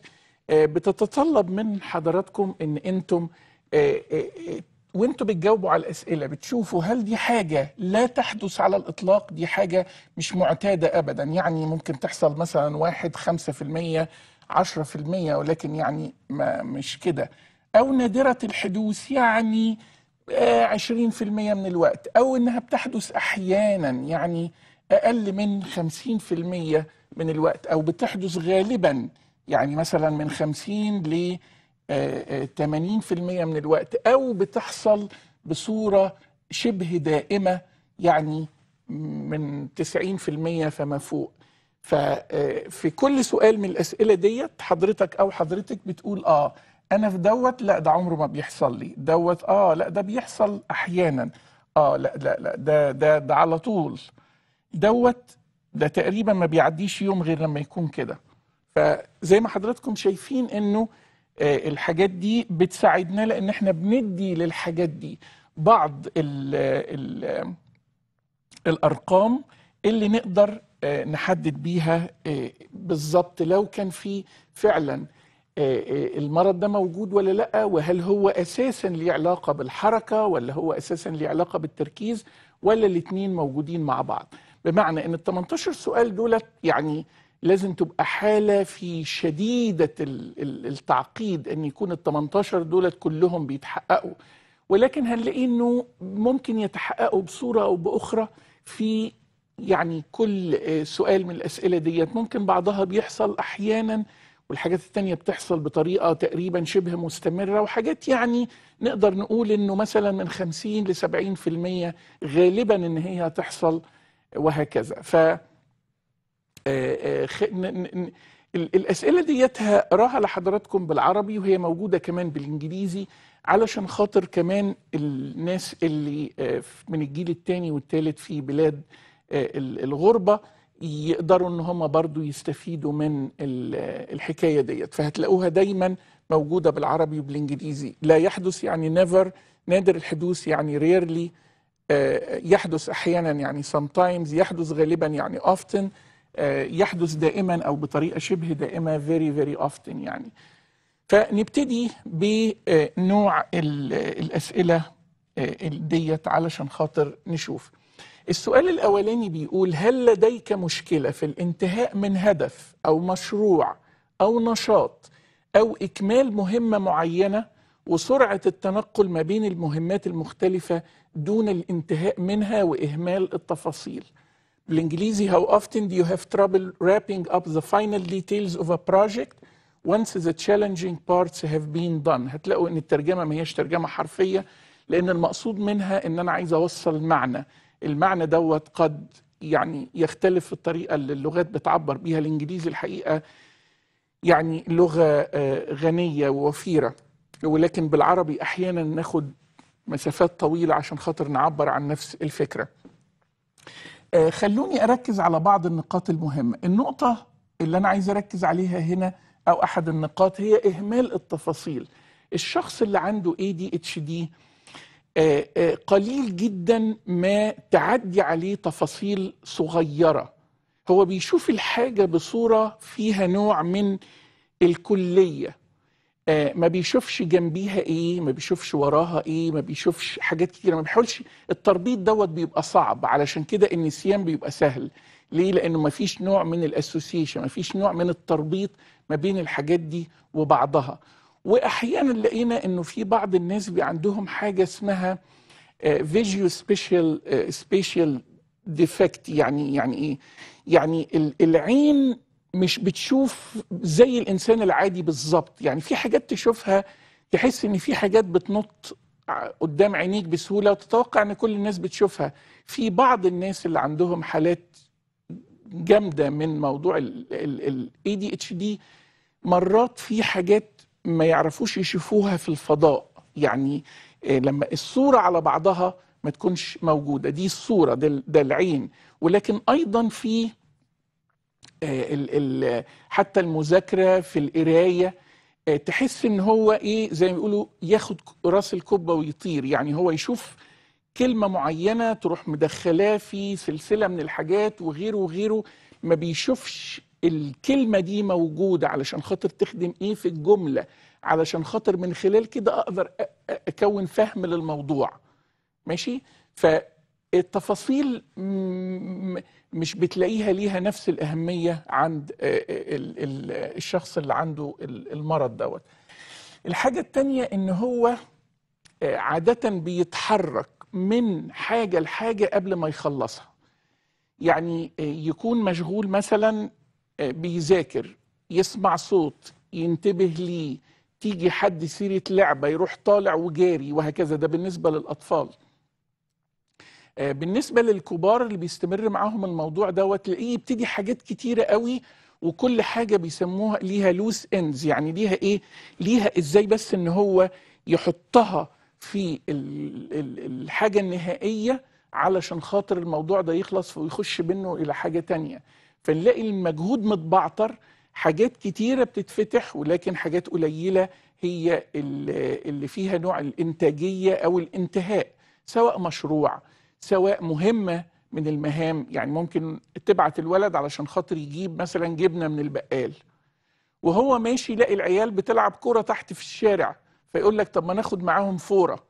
آه، بتتطلب من حضراتكم ان انتم إيه، إيه، إيه، وانتوا بتجاوبوا على الاسئله بتشوفوا هل دي حاجه لا تحدث على الاطلاق دي حاجه مش معتاده ابدا يعني ممكن تحصل مثلا واحد 5% 10% ولكن يعني ما مش كده او نادره الحدوث يعني 20% آه، من الوقت او انها بتحدث احيانا يعني اقل من 50% من الوقت او بتحدث غالبا يعني مثلا من 50 ل 80% آه، آه، من الوقت أو بتحصل بصورة شبه دائمة يعني من 90% فما فوق ففي آه، كل سؤال من الأسئلة ديت حضرتك أو حضرتك بتقول آه أنا في دوت لا ده عمره ما بيحصل لي دوت آه لا ده بيحصل أحيانا آه لا لا لا ده ده ده على طول دوت ده تقريبا ما بيعديش يوم غير لما يكون كده فزي ما حضراتكم شايفين انه آه، الحاجات دي بتساعدنا لان احنا بندي للحاجات دي بعض الـ الـ الارقام اللي نقدر آه، نحدد بيها آه، بالظبط لو كان في فعلا المرض ده موجود ولا لا وهل هو اساسا ليه علاقه بالحركه ولا هو اساسا ليه علاقه بالتركيز ولا الاثنين موجودين مع بعض بمعنى ان ال 18 سؤال دولت يعني لازم تبقى حالة في شديدة التعقيد أن يكون ال 18 دولت كلهم بيتحققوا ولكن هنلاقي أنه ممكن يتحققوا بصورة أو بأخرى في يعني كل آه، سؤال من الأسئلة ديت ممكن بعضها بيحصل أحيانا والحاجات التانية بتحصل بطريقة تقريبا شبه مستمرة وحاجات يعني نقدر نقول أنه مثلا من 50 ل 70% غالبا أن هي هتحصل وهكذا ف آه، آه، الاسئله ديت هقراها لحضراتكم بالعربي وهي موجوده كمان بالانجليزي علشان خاطر كمان الناس اللي آه، من الجيل الثاني والثالث في بلاد الغربه يقدروا ان هم برضو يستفيدوا من الحكايه ديت فهتلاقوها دايما موجوده بالعربي وبالانجليزي لا يحدث يعني نيفر نادر الحدوث يعني ريرلي يحدث احيانا يعني sometimes يحدث غالبا يعني often آه، يحدث دائما او بطريقه شبه دائمه فيري فيري اوفتن يعني فنبتدي بنوع الاسئله آه، ديت علشان خاطر نشوف السؤال الاولاني بيقول هل لديك مشكله في الانتهاء من هدف او مشروع او نشاط او اكمال مهمه معينه وسرعه التنقل ما بين المهمات المختلفه دون الانتهاء منها واهمال التفاصيل بالانجليزي how often do you have trouble wrapping up the final details of a project once the challenging parts have been done هتلاقوا ان الترجمه ما هيش ترجمه حرفيه لان المقصود منها ان انا عايز اوصل معنى المعنى دوت قد يعني يختلف في الطريقه اللي اللغات بتعبر بيها الانجليزي الحقيقه يعني لغه آه، غنيه ووفيره ولكن بالعربي احيانا ناخد مسافات طويله عشان خاطر نعبر عن نفس الفكره آه، خلوني أركز على بعض النقاط المهمة النقطة اللي أنا عايز أركز عليها هنا أو أحد النقاط هي إهمال التفاصيل الشخص اللي عنده ADHD آه، آه، قليل جدا ما تعدي عليه تفاصيل صغيره هو بيشوف الحاجه بصوره فيها نوع من الكليه آه، ما بيشوفش جنبيها ايه ما بيشوفش وراها ايه ما بيشوفش حاجات كتيره ما بيحاولش التربيط دوت بيبقى صعب علشان كده النسيان بيبقى سهل ليه لانه ما فيش نوع من الاسوسيشن ما فيش نوع من التربيط ما بين الحاجات دي وبعضها واحيانا لقينا انه في بعض الناس بي عندهم حاجه اسمها فيجيو سبيشال سبيشال ديفكت يعني يعني ايه يعني العين مش بتشوف زي الانسان العادي بالظبط يعني في حاجات تشوفها تحس ان في حاجات بتنط قدام عينيك بسهوله وتتوقع ان كل الناس بتشوفها في بعض الناس اللي عندهم حالات جامده من موضوع الاي دي اتش دي مرات في حاجات ما يعرفوش يشوفوها في الفضاء يعني آه، لما الصوره على بعضها ما تكونش موجوده دي الصوره ده العين ولكن ايضا في آه، حتى المذاكره في القرايه آه، تحس ان هو ايه زي ما بيقولوا ياخد راس الكبه ويطير يعني هو يشوف كلمه معينه تروح مدخلاه في سلسله من الحاجات وغيره وغيره ما بيشوفش الكلمه دي موجوده علشان خاطر تخدم ايه في الجمله علشان خاطر من خلال كده اقدر اكون فهم للموضوع ماشي ف التفاصيل مش بتلاقيها ليها نفس الأهمية عند الشخص اللي عنده المرض دوت الحاجة التانية إن هو عادة بيتحرك من حاجة لحاجة قبل ما يخلصها يعني يكون مشغول مثلا بيذاكر يسمع صوت ينتبه ليه تيجي حد سيرة لعبة يروح طالع وجاري وهكذا ده بالنسبة للأطفال آه، بالنسبه للكبار اللي بيستمر معاهم الموضوع دوت تلاقيه يبتدي حاجات كتيره قوي وكل حاجه بيسموها ليها لوس اندز يعني ليها ايه ليها ازاي بس ان هو يحطها في الحاجه النهائيه علشان خاطر الموضوع ده يخلص ويخش منه الى حاجه تانية فنلاقي المجهود متبعتر حاجات كتيره بتتفتح ولكن حاجات قليله هي اللي فيها نوع الانتاجيه او الانتهاء سواء مشروع سواء مهمه من المهام يعني ممكن تبعت الولد علشان خاطر يجيب مثلا جبنه من البقال وهو ماشي يلاقي العيال بتلعب كوره تحت في الشارع فيقول لك طب ما ناخد معاهم فوره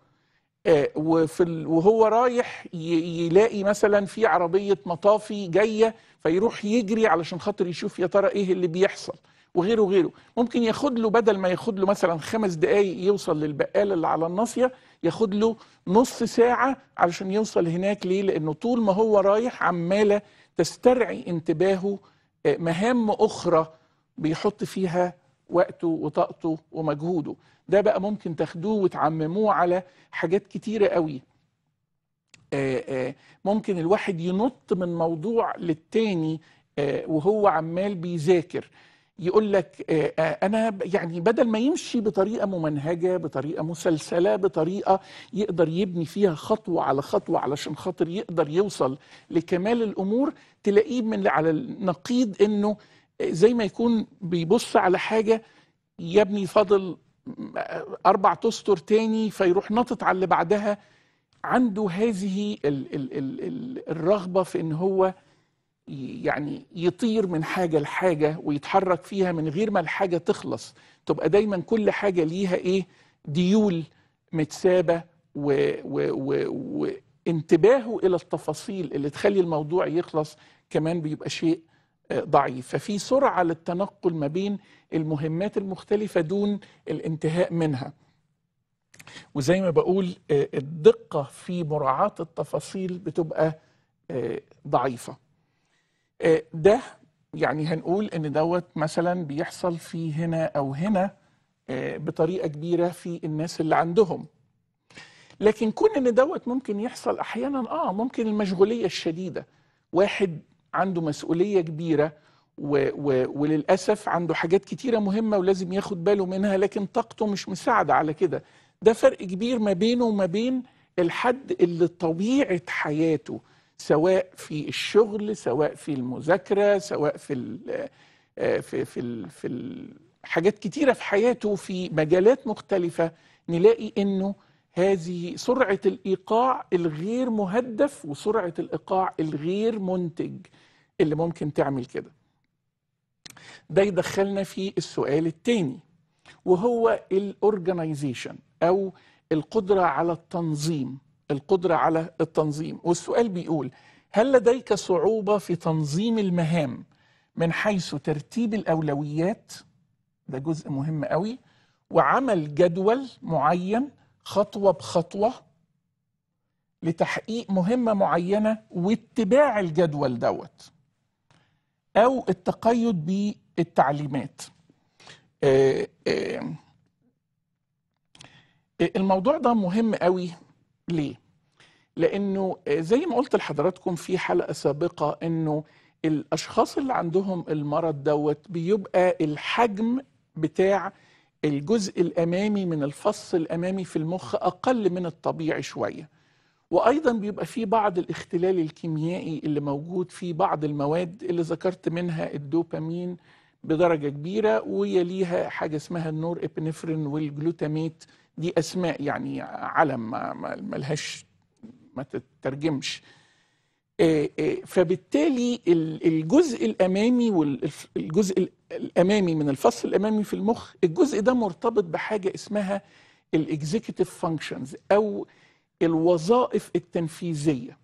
آه وفي ال... وهو رايح ي... يلاقي مثلا في عربيه مطافي جايه فيروح يجري علشان خاطر يشوف يا ترى ايه اللي بيحصل وغيره وغيره ممكن ياخد له بدل ما ياخد له مثلا خمس دقايق يوصل للبقاله اللي على الناصيه ياخد له نص ساعه علشان يوصل هناك ليه لانه طول ما هو رايح عماله تسترعي انتباهه آه، مهام اخرى بيحط فيها وقته وطاقته ومجهوده ده بقى ممكن تاخدوه وتعمموه على حاجات كتيره قوي آه، آه، ممكن الواحد ينط من موضوع للتاني وهو عمال بيذاكر يقول لك آه، آه، انا يعني بدل ما يمشي بطريقه ممنهجه بطريقه مسلسله بطريقه يقدر يبني فيها خطوه على خطوه علشان خاطر يقدر يوصل لكمال الامور تلاقيه من على النقيض انه آه، زي ما يكون بيبص على حاجه يا ابني فاضل اربع تستر تاني فيروح نطط على اللي بعدها عنده هذه الـ الـ الـ الرغبه في ان هو يعني يطير من حاجة لحاجة ويتحرك فيها من غير ما الحاجة تخلص تبقى دايما كل حاجة ليها إيه ديول متسابة و و و وانتباهه إلى التفاصيل اللي تخلي الموضوع يخلص كمان بيبقى شيء آه، ضعيف ففي سرعة للتنقل ما بين المهمات المختلفة دون الانتهاء منها وزي ما بقول آه، الدقة في مراعاة التفاصيل بتبقى آه، ضعيفة آه، ده يعني هنقول ان دوت مثلا بيحصل في هنا او هنا آه، بطريقه كبيره في الناس اللي عندهم لكن كون ان دوت ممكن يحصل احيانا اه ممكن المشغوليه الشديده واحد عنده مسؤوليه كبيره و و وللاسف عنده حاجات كتيره مهمه ولازم ياخد باله منها لكن طاقته مش مساعده على كده ده فرق كبير ما بينه وما بين الحد اللي طبيعه حياته سواء في الشغل سواء في المذاكره سواء في الـ آه، في في الـ في حاجات كتيره في حياته في مجالات مختلفه نلاقي انه هذه سرعه الايقاع الغير مهدف وسرعه الايقاع الغير منتج اللي ممكن تعمل كده ده يدخلنا في السؤال الثاني وهو الاورجنايزيشن او القدره على التنظيم القدرة على التنظيم والسؤال بيقول هل لديك صعوبة في تنظيم المهام من حيث ترتيب الأولويات ده جزء مهم قوي وعمل جدول معين خطوة بخطوة لتحقيق مهمة معينة واتباع الجدول دوت أو التقيد بالتعليمات آه، آه، الموضوع ده مهم قوي ليه؟ لانه آه، زي ما قلت لحضراتكم في حلقه سابقه انه الاشخاص اللي عندهم المرض دوت بيبقى الحجم بتاع الجزء الامامي من الفص الامامي في المخ اقل من الطبيعي شويه وايضا بيبقى في بعض الاختلال الكيميائي اللي موجود في بعض المواد اللي ذكرت منها الدوبامين بدرجه كبيره ويليها حاجه اسمها النور ابنفرين والجلوتاميت دي اسماء يعني علم ما لهاش ما تترجمش آه، آه، فبالتالي الجزء الامامي والجزء الامامي من الفص الامامي في المخ الجزء ده مرتبط بحاجه اسمها الاكزيكتيف فانكشنز او الوظائف التنفيذيه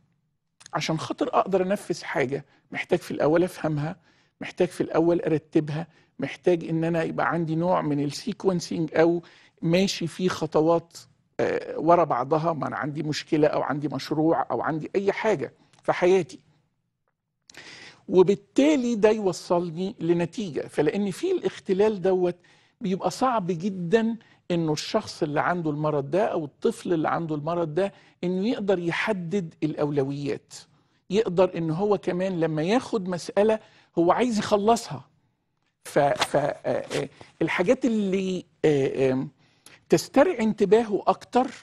عشان خاطر اقدر انفذ حاجه محتاج في الاول افهمها محتاج في الاول ارتبها محتاج ان انا يبقى عندي نوع من السيكونسينج او ماشي في خطوات آه، ورا بعضها ما انا عندي مشكله او عندي مشروع او عندي اي حاجه في حياتي وبالتالي ده يوصلني لنتيجه فلان في الاختلال دوت بيبقى صعب جدا انه الشخص اللي عنده المرض ده او الطفل اللي عنده المرض ده انه يقدر يحدد الاولويات يقدر ان هو كمان لما ياخد مساله هو عايز يخلصها ف آه، آه، الحاجات اللي تسترعي انتباهه أكتر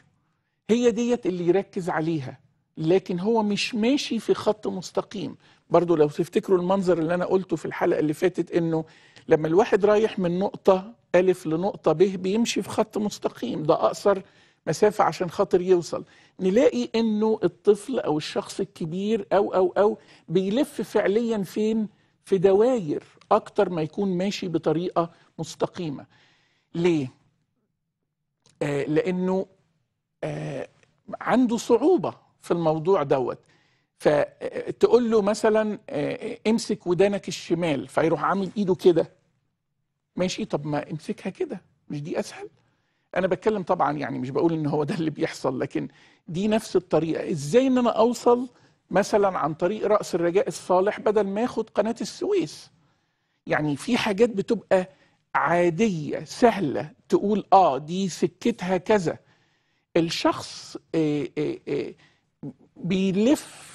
هي ديت اللي يركز عليها لكن هو مش ماشي في خط مستقيم برضو لو تفتكروا المنظر اللي أنا قلته في الحلقة اللي فاتت إنه لما الواحد رايح من نقطة ألف لنقطة ب بيمشي في خط مستقيم ده أقصر مسافة عشان خاطر يوصل نلاقي إنه الطفل أو الشخص الكبير أو أو أو بيلف فعليا فين في دواير أكتر ما يكون ماشي بطريقة مستقيمة ليه؟ آه، لانه آه، عنده صعوبه في الموضوع دوت فتقول آه، له مثلا امسك ودانك الشمال فيروح عامل ايده كده ماشي طب ما امسكها كده مش دي اسهل انا بتكلم طبعا يعني مش بقول ان هو ده اللي بيحصل لكن دي نفس الطريقه ازاي ان انا اوصل مثلا عن طريق راس الرجاء الصالح بدل ما اخد قناه السويس يعني في حاجات بتبقى عادية سهلة تقول آه دي سكتها كذا الشخص آه، آه، آه، بيلف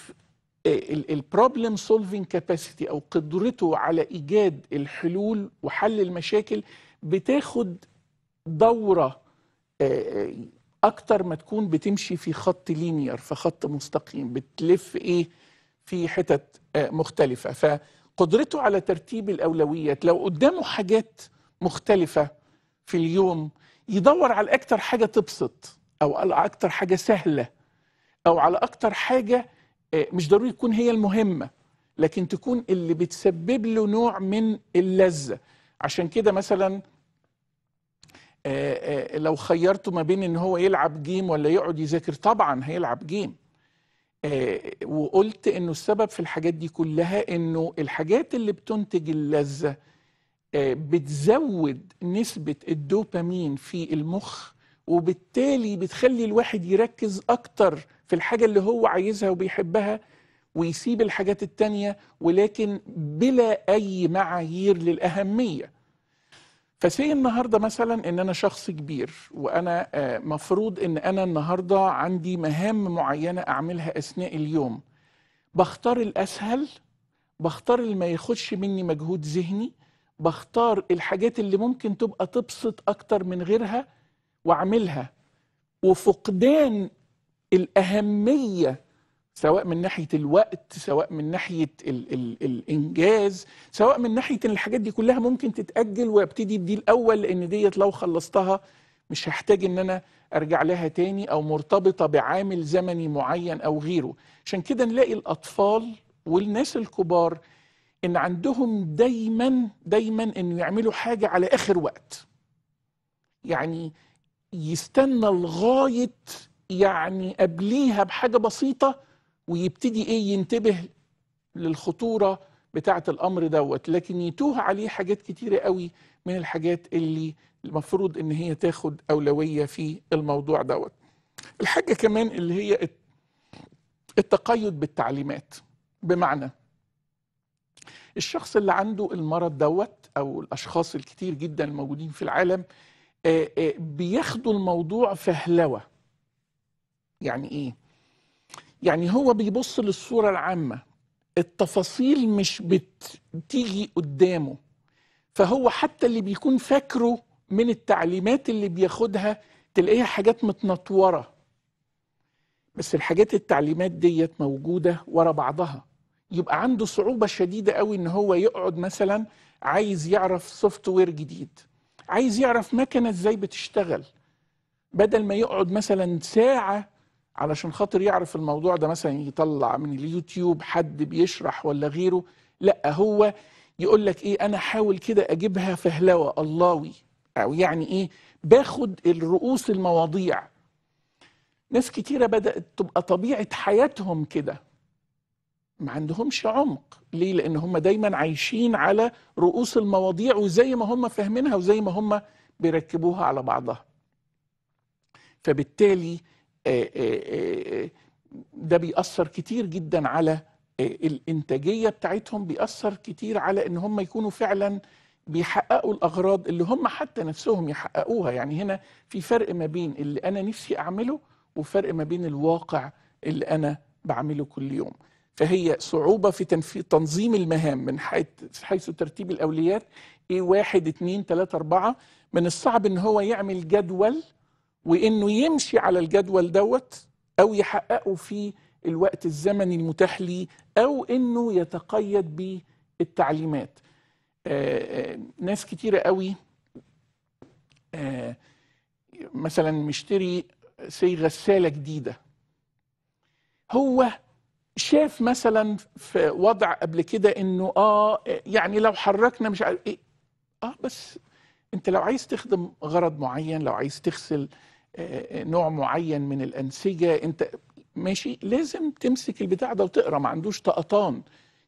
البروبلم سولفينج كاباسيتي او قدرته على ايجاد الحلول وحل المشاكل بتاخد دوره اكتر ما تكون بتمشي في خط لينير في خط مستقيم بتلف ايه في حتت مختلفه فقدرته على ترتيب الاولويات لو قدامه حاجات مختلفة في اليوم يدور على أكتر حاجة تبسط أو على أكتر حاجة سهلة أو على أكتر حاجة آه، مش ضروري تكون هي المهمة لكن تكون اللي بتسبب له نوع من اللذة عشان كده مثلا آه، آه، لو خيرته ما بين ان هو يلعب جيم ولا يقعد يذاكر طبعا هيلعب جيم وقلت انه السبب في الحاجات دي كلها انه الحاجات اللي بتنتج اللذة بتزود نسبة الدوبامين في المخ وبالتالي بتخلي الواحد يركز أكتر في الحاجة اللي هو عايزها وبيحبها ويسيب الحاجات التانية ولكن بلا أي معايير للأهمية فسي النهاردة مثلا أن أنا شخص كبير وأنا آه، مفروض أن أنا النهاردة عندي مهام معينة أعملها أثناء اليوم بختار الأسهل بختار اللي ما ياخدش مني مجهود ذهني بختار الحاجات اللي ممكن تبقى تبسط اكتر من غيرها واعملها وفقدان الاهميه سواء من ناحيه الوقت سواء من ناحيه الـ الـ الانجاز سواء من ناحيه الحاجات دي كلها ممكن تتاجل وابتدي دي الاول لان ديت لو خلصتها مش هحتاج ان انا ارجع لها تاني او مرتبطه بعامل زمني معين او غيره عشان كده نلاقي الاطفال والناس الكبار ان عندهم دايما دايما انه يعملوا حاجه على اخر وقت يعني يستنى لغايه يعني قبليها بحاجه بسيطه ويبتدي ايه ينتبه للخطوره بتاعه الامر دوت لكن يتوه عليه حاجات كتيره قوي من الحاجات اللي المفروض ان هي تاخد اولويه في الموضوع دوت الحاجه كمان اللي هي التقيد بالتعليمات بمعنى الشخص اللي عنده المرض دوت او الاشخاص الكتير جدا الموجودين في العالم آه، آه، بياخدوا الموضوع فهلوه يعني ايه يعني هو بيبص للصوره العامه التفاصيل مش بتيجي قدامه فهو حتى اللي بيكون فاكره من التعليمات اللي بياخدها تلاقيها حاجات متنطوره بس الحاجات التعليمات ديت موجوده ورا بعضها يبقى عنده صعوبه شديده قوي ان هو يقعد مثلا عايز يعرف سوفت وير جديد عايز يعرف مكنه ازاي بتشتغل بدل ما يقعد مثلا ساعه علشان خاطر يعرف الموضوع ده مثلا يطلع من اليوتيوب حد بيشرح ولا غيره لا هو يقول لك ايه انا حاول كده اجيبها فهلوه اللهوي او يعني ايه باخد الرؤوس المواضيع ناس كتيره بدات تبقى طبيعه حياتهم كده ما عندهمش عمق ليه لان هم دايما عايشين على رؤوس المواضيع وزي ما هم فاهمينها وزي ما هم بيركبوها على بعضها فبالتالي آه، آه، آه، ده بيأثر كتير جدا على الإنتاجية بتاعتهم بيأثر كتير على إن هم يكونوا فعلا بيحققوا الأغراض اللي هم حتى نفسهم يحققوها يعني هنا في فرق ما بين اللي أنا نفسي أعمله وفرق ما بين الواقع اللي أنا بعمله كل يوم فهي صعوبة في تنفيذ تنظيم المهام من حيث حيث ترتيب الأوليات ايه واحد اثنين ثلاثه اربعة من الصعب ان هو يعمل جدول وانه يمشي على الجدول دوت او يحققه في الوقت الزمني المتاح ليه او انه يتقيد بالتعليمات آآ آه، آآ آه، ناس كتيرة قوي آه، مثلا مشتري سي غسالة جديدة هو شاف مثلا في وضع قبل كده انه اه يعني لو حركنا مش عارف ايه اه بس انت لو عايز تخدم غرض معين لو عايز تغسل آه, آه، نوع معين من الانسجه انت ماشي لازم تمسك البتاع ده وتقرا ما عندوش طقطان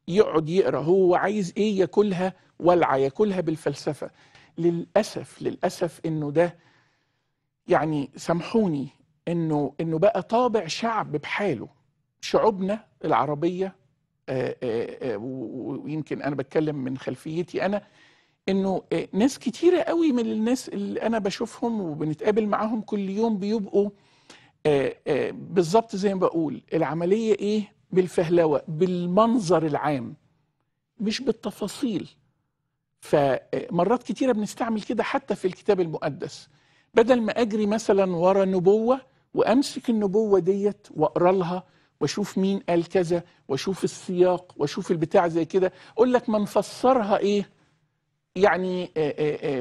يقعد يقرا هو عايز ايه ياكلها ولعه ياكلها بالفلسفه للاسف للاسف انه ده يعني سامحوني انه انه بقى طابع شعب بحاله شعوبنا العربية آه، آه، آه، ويمكن أنا بتكلم من خلفيتي أنا إنه ناس كتيرة قوي من الناس اللي أنا بشوفهم وبنتقابل معاهم كل يوم بيبقوا بالظبط زي ما بقول العملية إيه بالفهلوة بالمنظر العام مش بالتفاصيل فمرات كتيرة بنستعمل كده حتى في الكتاب المقدس بدل ما أجري مثلا ورا نبوة وأمسك النبوة ديت وأقرأ لها واشوف مين قال كذا واشوف السياق واشوف البتاع زي كده اقول لك ما نفسرها ايه يعني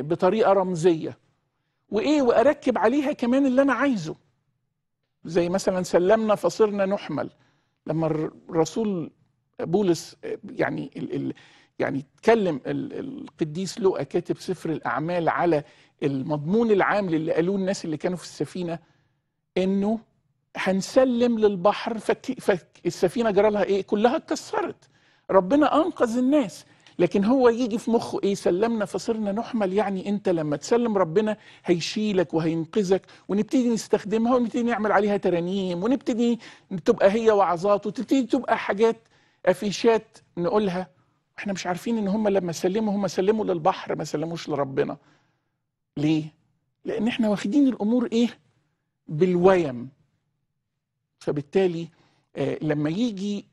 بطريقه رمزيه وايه واركب عليها كمان اللي انا عايزه زي مثلا سلمنا فصرنا نحمل لما الرسول بولس يعني ال ال يعني اتكلم القديس لوقا كاتب سفر الاعمال على المضمون العام للي قالوه الناس اللي كانوا في السفينه انه هنسلم للبحر فك فك السفينه جرى لها ايه؟ كلها اتكسرت ربنا انقذ الناس لكن هو يجي في مخه ايه سلمنا فصرنا نحمل يعني انت لما تسلم ربنا هيشيلك وهينقذك ونبتدي نستخدمها ونبتدي نعمل عليها ترانيم ونبتدي تبقى هي وعظات وتبتدي تبقى حاجات افيشات نقولها احنا مش عارفين ان هم لما سلموا هم سلموا للبحر ما سلموش لربنا ليه لان احنا واخدين الامور ايه بالويم فبالتالي آه، لما يجي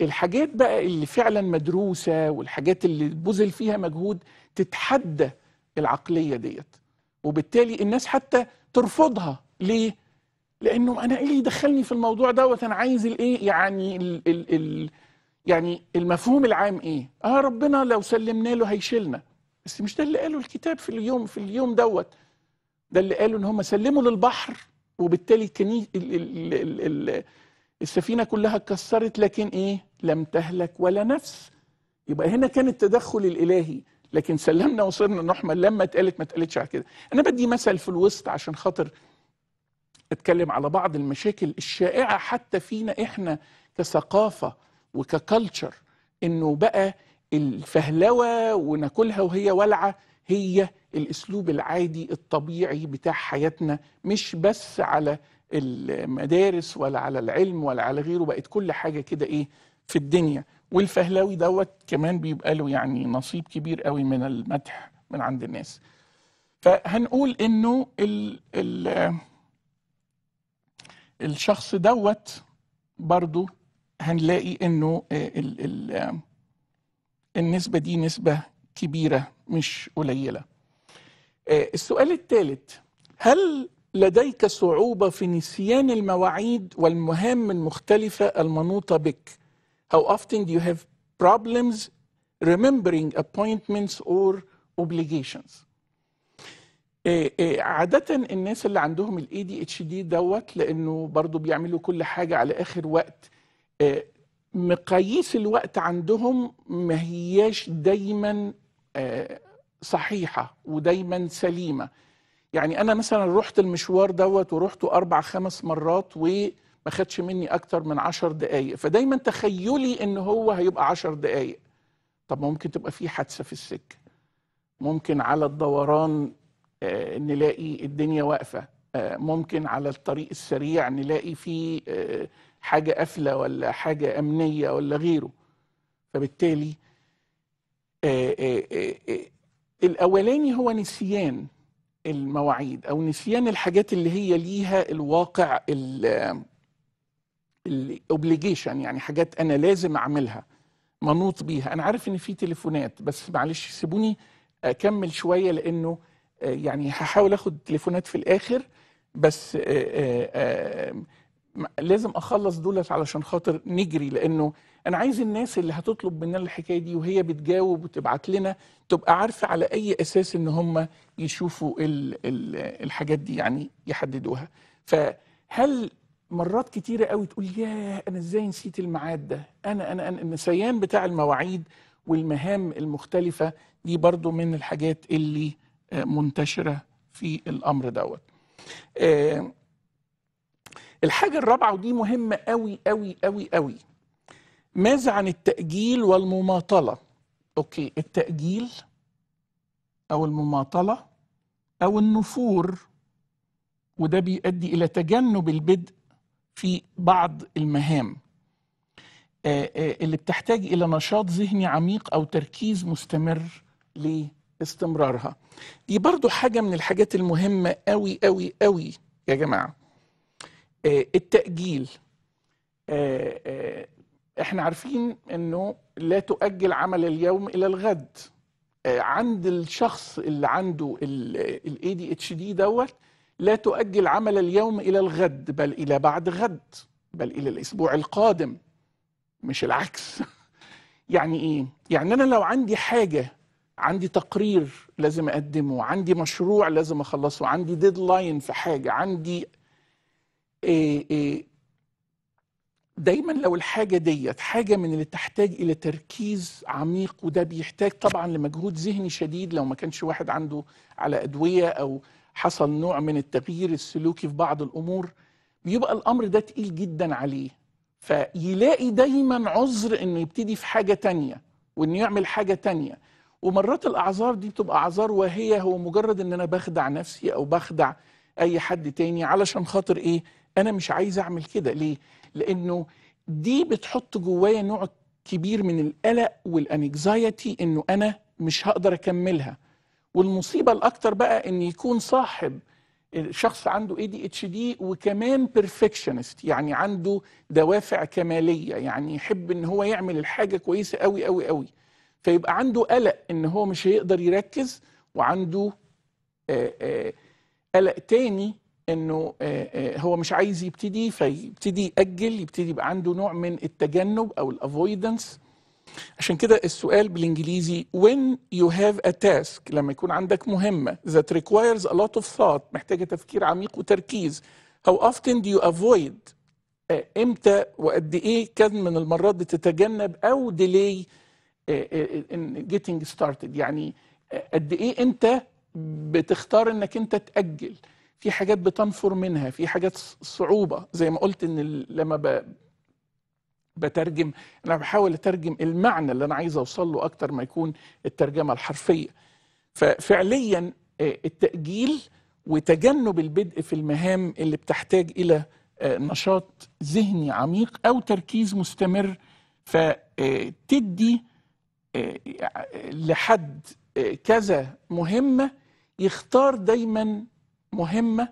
الحاجات بقى اللي فعلا مدروسة والحاجات اللي بذل فيها مجهود تتحدى العقلية ديت وبالتالي الناس حتى ترفضها ليه؟ لأنه أنا إيه اللي يدخلني في الموضوع دوت أنا عايز الإيه يعني الـ الـ الـ يعني المفهوم العام إيه؟ آه ربنا لو سلمنا له هيشيلنا بس مش ده اللي قاله الكتاب في اليوم في اليوم دوت ده اللي قاله إن هم سلموا للبحر وبالتالي الكنيس السفينة كلها اتكسرت لكن إيه لم تهلك ولا نفس يبقى هنا كان التدخل الإلهي لكن سلمنا وصرنا نحمل لما اتقالت ما اتقالتش على كده أنا بدي مثل في الوسط عشان خاطر اتكلم على بعض المشاكل الشائعة حتى فينا إحنا كثقافة وككلتشر إنه بقى الفهلوة وناكلها وهي والعة هي الاسلوب العادي الطبيعي بتاع حياتنا مش بس على المدارس ولا على العلم ولا على غيره بقت كل حاجه كده ايه في الدنيا والفهلاوي دوت كمان بيبقى له يعني نصيب كبير قوي من المدح من عند الناس فهنقول انه ال ال الشخص دوت برضو هنلاقي انه آه ال ال النسبه دي نسبه كبيره مش قليله آه، السؤال الثالث هل لديك صعوبة في نسيان المواعيد والمهام المختلفة المنوطة بك How often do you have problems remembering appointments or obligations آه، آه، عادة الناس اللي عندهم الاي دي اتش دي دوت لانه برضو بيعملوا كل حاجة على اخر وقت مقاييس الوقت عندهم ما هياش دايما صحيحه ودايما سليمه يعني انا مثلا رحت المشوار دوت ورحته اربع خمس مرات وما خدش مني اكتر من عشر دقايق فدايما تخيلي ان هو هيبقى عشر دقايق طب ممكن تبقى في حادثه في السكه ممكن على الدوران آه، نلاقي الدنيا واقفه آه، ممكن على الطريق السريع نلاقي في آه، حاجه قافله ولا حاجه امنيه ولا غيره فبالتالي الاولاني هو نسيان المواعيد او نسيان الحاجات اللي هي ليها الواقع الاوبليجيشن يعني حاجات انا لازم اعملها منوط بيها انا عارف ان في تليفونات بس معلش سيبوني اكمل شويه لانه آه، يعني هحاول اخد تليفونات في الاخر بس آآ آه، آآ آه، لازم اخلص دولت علشان خاطر نجري لانه انا عايز الناس اللي هتطلب مننا الحكايه دي وهي بتجاوب وتبعت لنا تبقى عارفه على اي اساس ان هم يشوفوا الـ الـ الحاجات دي يعني يحددوها فهل مرات كتيره قوي تقول ياه انا ازاي نسيت الميعاد ده انا انا انا النسيان بتاع المواعيد والمهام المختلفه دي برضو من الحاجات اللي آه، منتشره في الامر دوت آه، الحاجة الرابعة ودي مهمة قوي قوي قوي قوي ماذا عن التأجيل والمماطلة أوكي التأجيل أو المماطلة أو النفور وده بيؤدي إلى تجنب البدء في بعض المهام آه، آه، اللي بتحتاج إلى نشاط ذهني عميق أو تركيز مستمر لاستمرارها دي برضو حاجة من الحاجات المهمة قوي قوي قوي يا جماعة آه، التأجيل آه، آه، احنا عارفين انه لا تؤجل عمل اليوم الى الغد عند الشخص اللي عنده الاي دي اتش دي دوت لا تؤجل عمل اليوم الى الغد بل الى بعد غد بل الى الاسبوع القادم مش العكس يعني ايه يعني انا لو عندي حاجه عندي تقرير لازم اقدمه عندي مشروع لازم اخلصه عندي ديدلاين في حاجه عندي إيه، إيه، دايما لو الحاجة ديت حاجة من اللي تحتاج إلى تركيز عميق وده بيحتاج طبعا لمجهود ذهني شديد لو ما كانش واحد عنده على أدوية أو حصل نوع من التغيير السلوكي في بعض الأمور بيبقى الأمر ده تقيل جدا عليه فيلاقي دايما عذر إنه يبتدي في حاجة تانية وإنه يعمل حاجة تانية ومرات الأعذار دي بتبقى أعذار وهي هو مجرد إن أنا بخدع نفسي أو بخدع أي حد تاني علشان خاطر إيه انا مش عايز اعمل كده ليه لانه دي بتحط جوايا نوع كبير من القلق والانكزايتي انه انا مش هقدر اكملها والمصيبه الاكتر بقى ان يكون صاحب شخص عنده اي دي اتش دي وكمان بيرفكشنست يعني عنده دوافع كماليه يعني يحب ان هو يعمل الحاجه كويسه قوي قوي قوي فيبقى عنده قلق ان هو مش هيقدر يركز وعنده قلق تاني انه آه، آه، هو مش عايز يبتدي فيبتدي ياجل يبتدي يبقى عنده نوع من التجنب او الافويدنس عشان كده السؤال بالانجليزي when you have a task لما يكون عندك مهمه that requires a lot of thought محتاجه تفكير عميق وتركيز how often do you avoid آه، امتى وقد ايه كان من المرات بتتجنب او delay in getting started يعني قد ايه انت بتختار انك انت تاجل في حاجات بتنفر منها في حاجات صعوبة زي ما قلت إن لما ب... بترجم أنا بحاول أترجم المعنى اللي أنا عايز أوصل له أكتر ما يكون الترجمة الحرفية ففعليا آه، التأجيل وتجنب البدء في المهام اللي بتحتاج إلى آه، نشاط ذهني عميق أو تركيز مستمر فتدي آه، لحد كذا مهمة يختار دايما مهمه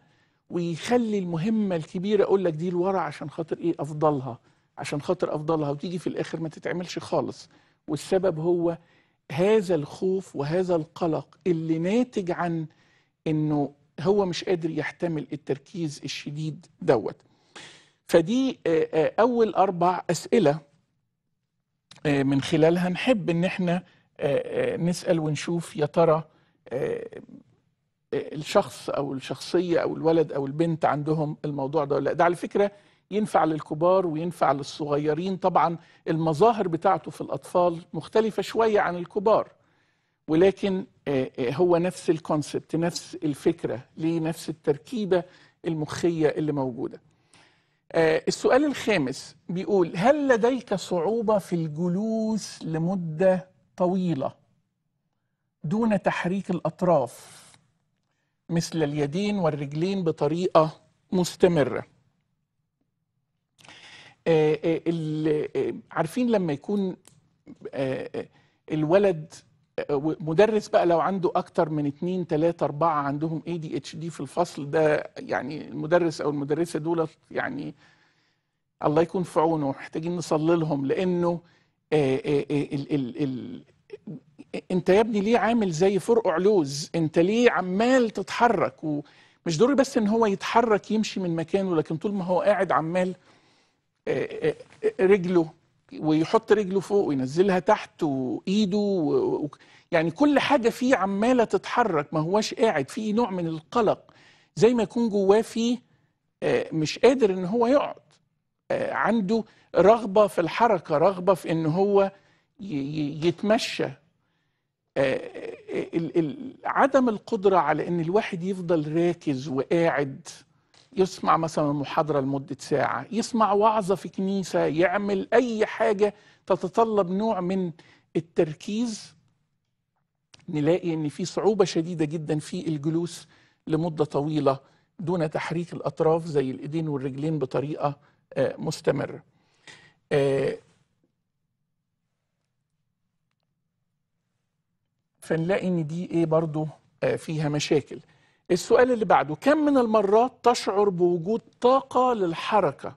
ويخلي المهمه الكبيره اقول لك دي لورا عشان خاطر ايه افضلها عشان خاطر افضلها وتيجي في الاخر ما تتعملش خالص والسبب هو هذا الخوف وهذا القلق اللي ناتج عن انه هو مش قادر يحتمل التركيز الشديد دوت فدي اول اربع اسئله من خلالها نحب ان احنا نسال ونشوف يا ترى الشخص او الشخصيه او الولد او البنت عندهم الموضوع ده ولا لا ده على فكره ينفع للكبار وينفع للصغيرين طبعا المظاهر بتاعته في الاطفال مختلفه شويه عن الكبار ولكن آه، آه، هو نفس الكونسبت نفس الفكره ليه نفس التركيبه المخيه اللي موجوده آه، السؤال الخامس بيقول هل لديك صعوبه في الجلوس لمده طويله دون تحريك الاطراف مثل اليدين والرجلين بطريقه مستمره آه، آه، آه، عارفين لما يكون الولد مدرس بقى لو عنده اكتر من اتنين تلاتة اربعة عندهم اي دي اتش دي في الفصل ده يعني المدرس او المدرسة دول يعني الله يكون في عونه محتاجين نصلي لهم لانه انت يا ابني ليه عامل زي فرقع لوز انت ليه عمال تتحرك ومش ضروري بس ان هو يتحرك يمشي من مكانه لكن طول ما هو قاعد عمال آه، آه، آه، رجله ويحط رجله فوق وينزلها تحت وايده و... يعني كل حاجه فيه عماله تتحرك ما هوش قاعد في نوع من القلق زي ما يكون جواه فيه مش قادر ان هو يقعد عنده رغبه في الحركه رغبه في ان هو يتمشى آه، آه، آه، عدم القدرة على أن الواحد يفضل راكز وقاعد يسمع مثلا محاضرة لمدة ساعة يسمع وعظة في كنيسة يعمل أي حاجة تتطلب نوع من التركيز نلاقي أن في صعوبة شديدة جدا في الجلوس لمدة طويلة دون تحريك الأطراف زي الإيدين والرجلين بطريقة مستمرة فنلاقي ان دي ايه برضو آه، فيها مشاكل السؤال اللي بعده كم من المرات تشعر بوجود طاقة للحركة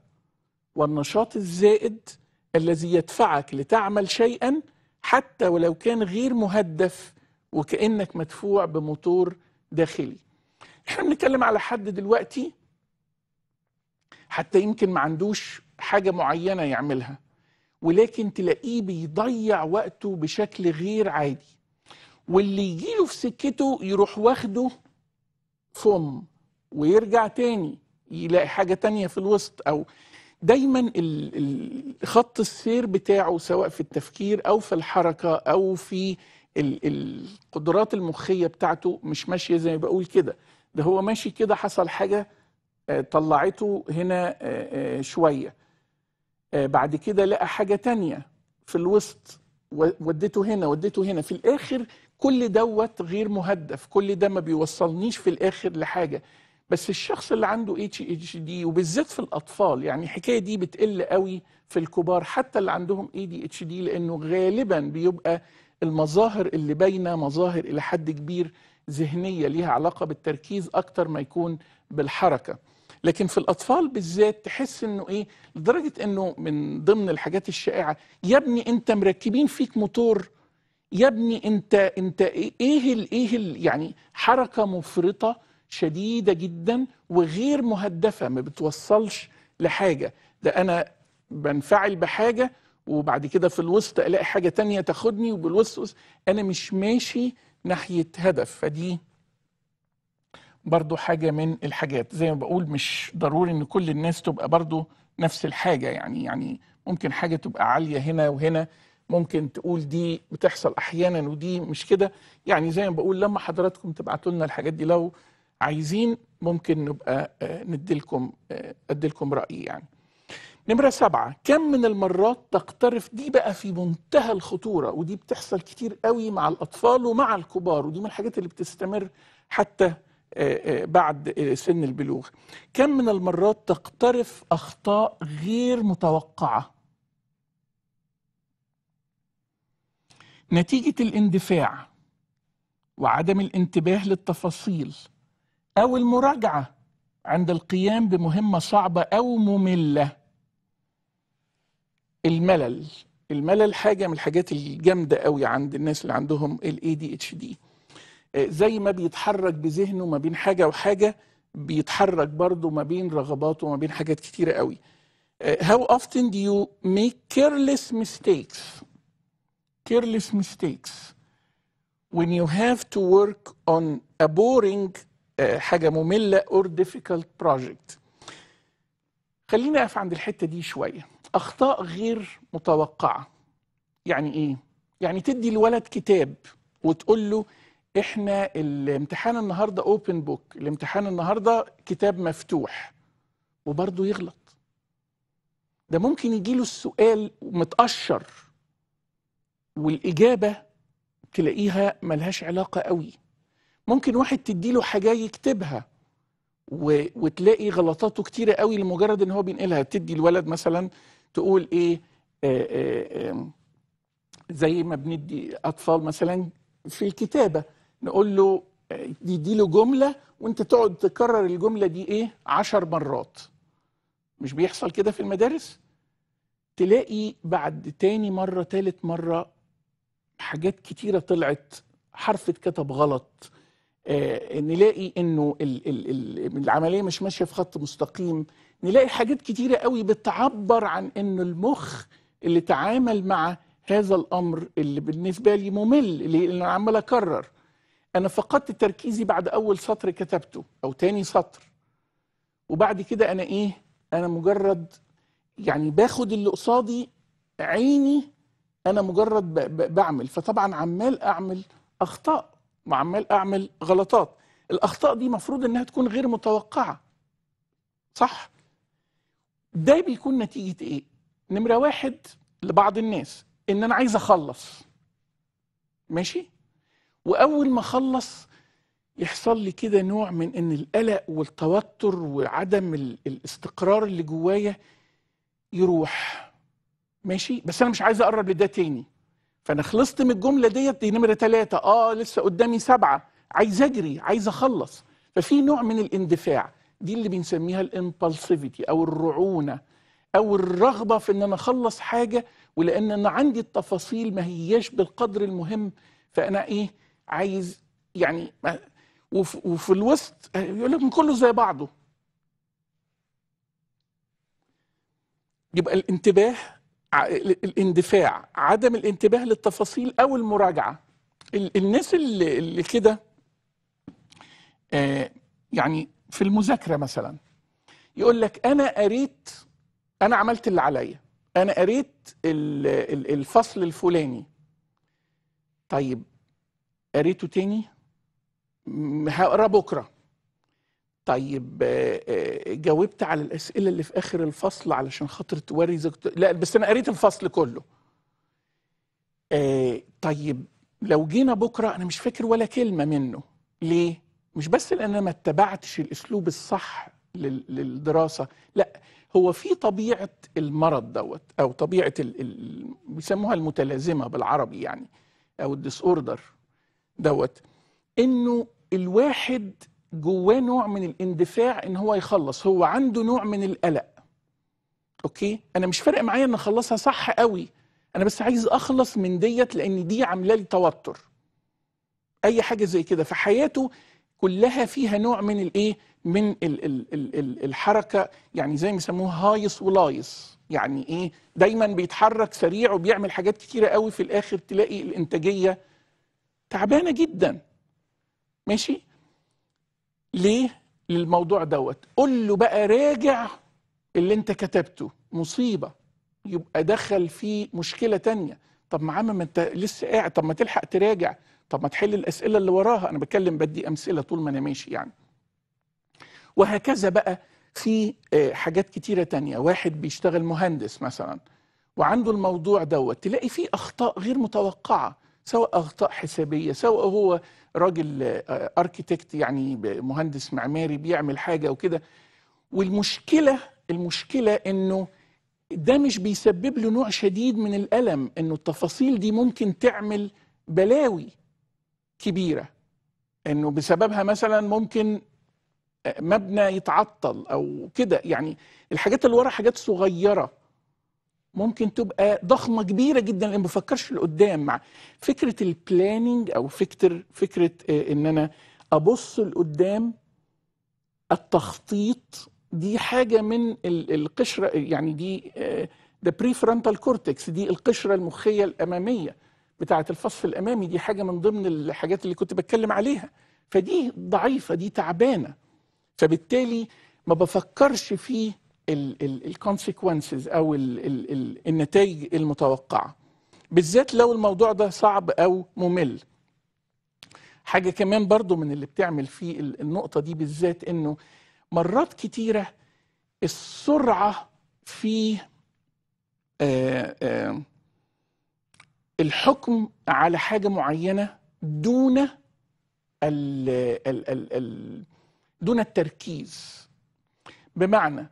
والنشاط الزائد الذي يدفعك لتعمل شيئا حتى ولو كان غير مهدف وكأنك مدفوع بموتور داخلي احنا بنتكلم على حد دلوقتي حتى يمكن ما عندوش حاجة معينة يعملها ولكن تلاقيه بيضيع وقته بشكل غير عادي واللي يجيله في سكته يروح واخده فم ويرجع تاني يلاقي حاجة تانية في الوسط أو دايما خط السير بتاعه سواء في التفكير أو في الحركة أو في القدرات المخية بتاعته مش ماشية زي ما بقول كده ده هو ماشي كده حصل حاجة آه، طلعته هنا آه، آه، شوية بعد كده لقى حاجة تانية في الوسط وديته هنا وديته هنا في الآخر كل دوت غير مهدف كل ده ما بيوصلنيش في الاخر لحاجه بس الشخص اللي عنده اتش اتش دي وبالذات في الاطفال يعني الحكايه دي بتقل قوي في الكبار حتى اللي عندهم اي دي اتش دي لانه غالبا بيبقى المظاهر اللي باينه مظاهر الى حد كبير ذهنيه ليها علاقه بالتركيز اكتر ما يكون بالحركه لكن في الاطفال بالذات تحس انه ايه لدرجه انه من ضمن الحاجات الشائعه يا ابني انت مركبين فيك موتور يا ابني انت انت ايه ال ايه ال يعني حركه مفرطه شديده جدا وغير مهدفه ما بتوصلش لحاجه ده انا بنفعل بحاجه وبعد كده في الوسط الاقي حاجه تانية تاخدني وبالوسط انا مش ماشي ناحيه هدف فدي برضو حاجه من الحاجات زي ما بقول مش ضروري ان كل الناس تبقى برضو نفس الحاجه يعني يعني ممكن حاجه تبقى عاليه هنا وهنا ممكن تقول دي بتحصل احيانا ودي مش كده يعني زي ما بقول لما حضراتكم تبعتوا لنا الحاجات دي لو عايزين ممكن نبقى آه، نديلكم اديلكم آه، رايي يعني نمره سبعة كم من المرات تقترف دي بقى في منتهى الخطوره ودي بتحصل كتير قوي مع الاطفال ومع الكبار ودي من الحاجات اللي بتستمر حتى آه، بعد سن البلوغ كم من المرات تقترف اخطاء غير متوقعه نتيجة الاندفاع وعدم الانتباه للتفاصيل أو المراجعة عند القيام بمهمة صعبة أو مملة الملل الملل حاجة من الحاجات الجامدة قوي عند الناس اللي عندهم الـ ADHD آه، زي ما بيتحرك بذهنه ما بين حاجة وحاجة بيتحرك برضه ما بين رغباته وما بين حاجات كتيرة قوي آه، How often do you make careless mistakes careless mistakes when you have to work on a boring uh, حاجة مملة or difficult project خليني أقف عند الحتة دي شوية أخطاء غير متوقعة يعني إيه؟ يعني تدي الولد كتاب وتقول له إحنا الامتحان النهاردة open book الامتحان النهاردة كتاب مفتوح وبرضه يغلط ده ممكن يجيله السؤال متقشر والاجابه تلاقيها ملهاش علاقه قوي ممكن واحد تديله حاجه يكتبها و... وتلاقي غلطاته كتيره قوي لمجرد ان هو بينقلها تدي الولد مثلا تقول ايه آآ آآ زي ما بندي اطفال مثلا في الكتابه نقول له يدي له جمله وانت تقعد تكرر الجمله دي ايه عشر مرات مش بيحصل كده في المدارس تلاقي بعد تاني مره تالت مره حاجات كتيره طلعت حرف اتكتب غلط آه نلاقي انه العمليه مش ماشيه في خط مستقيم نلاقي حاجات كتيره قوي بتعبر عن انه المخ اللي تعامل مع هذا الامر اللي بالنسبه لي ممل اللي انا عمال اكرر انا فقدت تركيزي بعد اول سطر كتبته او تاني سطر وبعد كده انا ايه انا مجرد يعني باخد اللي قصادي عيني انا مجرد بعمل فطبعا عمال اعمل اخطاء وعمال اعمل غلطات الاخطاء دي مفروض انها تكون غير متوقعه صح ده بيكون نتيجه ايه نمره واحد لبعض الناس ان انا عايز اخلص ماشي واول ما اخلص يحصل لي كده نوع من ان القلق والتوتر وعدم الاستقرار اللي جوايا يروح ماشي بس انا مش عايز اقرب لده تاني فانا خلصت من الجمله ديت دي نمره ثلاثه اه لسه قدامي سبعه عايز اجري عايز اخلص ففي نوع من الاندفاع دي اللي بنسميها الامبالسيفيتي او الرعونه او الرغبه في ان انا اخلص حاجه ولان انا عندي التفاصيل ما هياش بالقدر المهم فانا ايه عايز يعني وفي, وفي الوسط يقول لك كله زي بعضه يبقى الانتباه الاندفاع عدم الانتباه للتفاصيل او المراجعه الناس اللي, كده آه، يعني في المذاكره مثلا يقول لك انا قريت انا عملت اللي عليا انا قريت الفصل الفلاني طيب قريته تاني هقرا بكره طيب آه، آه، جاوبت على الاسئله اللي في اخر الفصل علشان خاطر توري زكت... لا بس انا قريت الفصل كله آه طيب لو جينا بكره انا مش فاكر ولا كلمه منه ليه مش بس لان انا ما اتبعتش الاسلوب الصح لل... للدراسه لا هو في طبيعه المرض دوت او طبيعه ال... ال... بيسموها المتلازمه بالعربي يعني او الديس اوردر دوت انه الواحد جواه نوع من الاندفاع ان هو يخلص هو عنده نوع من القلق اوكي انا مش فارق معايا ان اخلصها صح قوي انا بس عايز اخلص من ديت لان دي عامله لي توتر اي حاجه زي كده فحياته كلها فيها نوع من الايه من الـ الـ الـ الـ الحركه يعني زي ما يسموها هايص ولايص يعني ايه دايما بيتحرك سريع وبيعمل حاجات كتيره قوي في الاخر تلاقي الانتاجيه تعبانه جدا ماشي ليه للموضوع دوت قل له بقى راجع اللي انت كتبته مصيبة يبقى دخل في مشكلة تانية طب ما عم ما انت لسه قاعد طب ما تلحق تراجع طب ما تحل الأسئلة اللي وراها أنا بتكلم بدي أمثلة طول ما أنا ماشي يعني وهكذا بقى في آه، حاجات كتيرة تانية واحد بيشتغل مهندس مثلا وعنده الموضوع دوت تلاقي فيه أخطاء غير متوقعة سواء اخطاء حسابيه سواء هو راجل اركيتكت آه، يعني مهندس معماري بيعمل حاجه وكده والمشكله المشكله انه ده مش بيسبب له نوع شديد من الالم انه التفاصيل دي ممكن تعمل بلاوي كبيره انه بسببها مثلا ممكن آه، مبنى يتعطل او كده يعني الحاجات اللي ورا حاجات صغيره ممكن تبقى ضخمه كبيره جدا لان ما بفكرش لقدام مع فكره البلاننج او فكره فكره آه، ان انا ابص لقدام التخطيط دي حاجه من القشره يعني دي ذا بري فرونتال كورتكس دي القشره المخيه الاماميه بتاعه الفص الامامي دي حاجه من ضمن الحاجات اللي كنت بتكلم عليها فدي ضعيفه دي تعبانه فبالتالي ما بفكرش فيه الكونسيكونسز او ال ال النتائج المتوقعه بالذات لو الموضوع ده صعب او ممل حاجه كمان برضو من اللي بتعمل فيه النقطه دي بالذات انه مرات كتيره السرعه في آه، آه، الحكم على حاجه معينه دون الـ ال ال ال دون التركيز بمعنى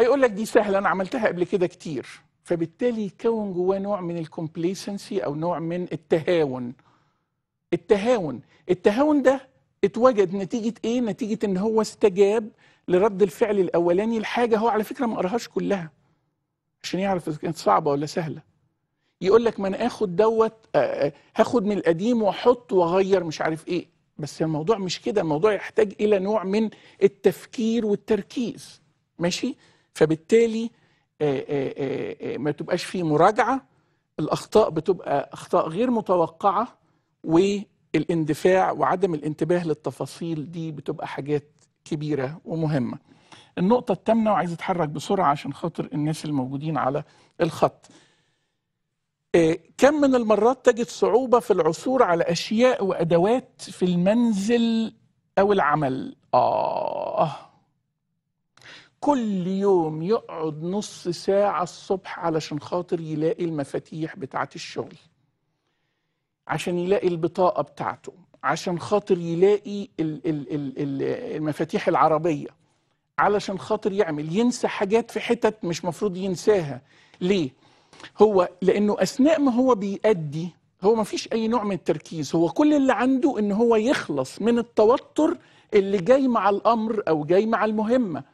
يقول لك دي سهله انا عملتها قبل كده كتير فبالتالي يكون جواه نوع من الكومبليسنسي او نوع من التهاون التهاون التهاون ده اتوجد نتيجه ايه نتيجه ان هو استجاب لرد الفعل الاولاني لحاجه هو على فكره ما قراهاش كلها عشان يعرف اذا كانت صعبه ولا سهله يقول لك ما انا اخد دوت هاخد من القديم واحط واغير مش عارف ايه بس الموضوع مش كده الموضوع يحتاج الى نوع من التفكير والتركيز ماشي فبالتالي آه، آه، آه، ما تبقاش فيه مراجعه الاخطاء بتبقى اخطاء غير متوقعه والاندفاع وعدم الانتباه للتفاصيل دي بتبقى حاجات كبيره ومهمه النقطه الثامنه وعايز اتحرك بسرعه عشان خاطر الناس الموجودين على الخط كم من المرات تجد صعوبة في العثور على أشياء وأدوات في المنزل أو العمل آه كل يوم يقعد نص ساعة الصبح علشان خاطر يلاقي المفاتيح بتاعة الشغل عشان يلاقي البطاقة بتاعته عشان خاطر يلاقي ال ال ال المفاتيح العربية علشان خاطر يعمل ينسى حاجات في حتت مش مفروض ينساها ليه؟ هو لأنه أثناء ما هو بيأدي هو ما فيش أي نوع من التركيز هو كل اللي عنده إن هو يخلص من التوتر اللي جاي مع الأمر أو جاي مع المهمة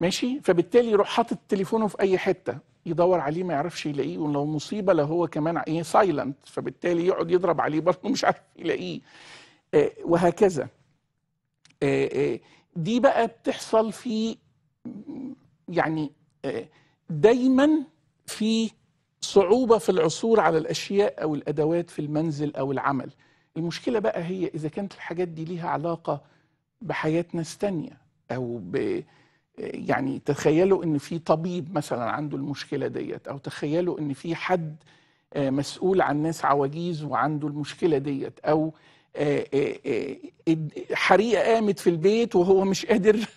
ماشي فبالتالي يروح حاطط تليفونه في اي حته يدور عليه ما يعرفش يلاقيه ولو مصيبه لو هو كمان ايه سايلنت فبالتالي يقعد يضرب عليه برضه مش عارف يلاقيه آه وهكذا آه آه دي بقى بتحصل في يعني آه، دايما في صعوبه في العثور على الاشياء او الادوات في المنزل او العمل المشكله بقى هي اذا كانت الحاجات دي ليها علاقه بحياه ناس تانيه او ب يعني تخيلوا ان في طبيب مثلا عنده المشكله ديت او تخيلوا ان في حد آه، مسؤول عن ناس عواجيز وعنده المشكله ديت او آه، آه، حريقه قامت في البيت وهو مش قادر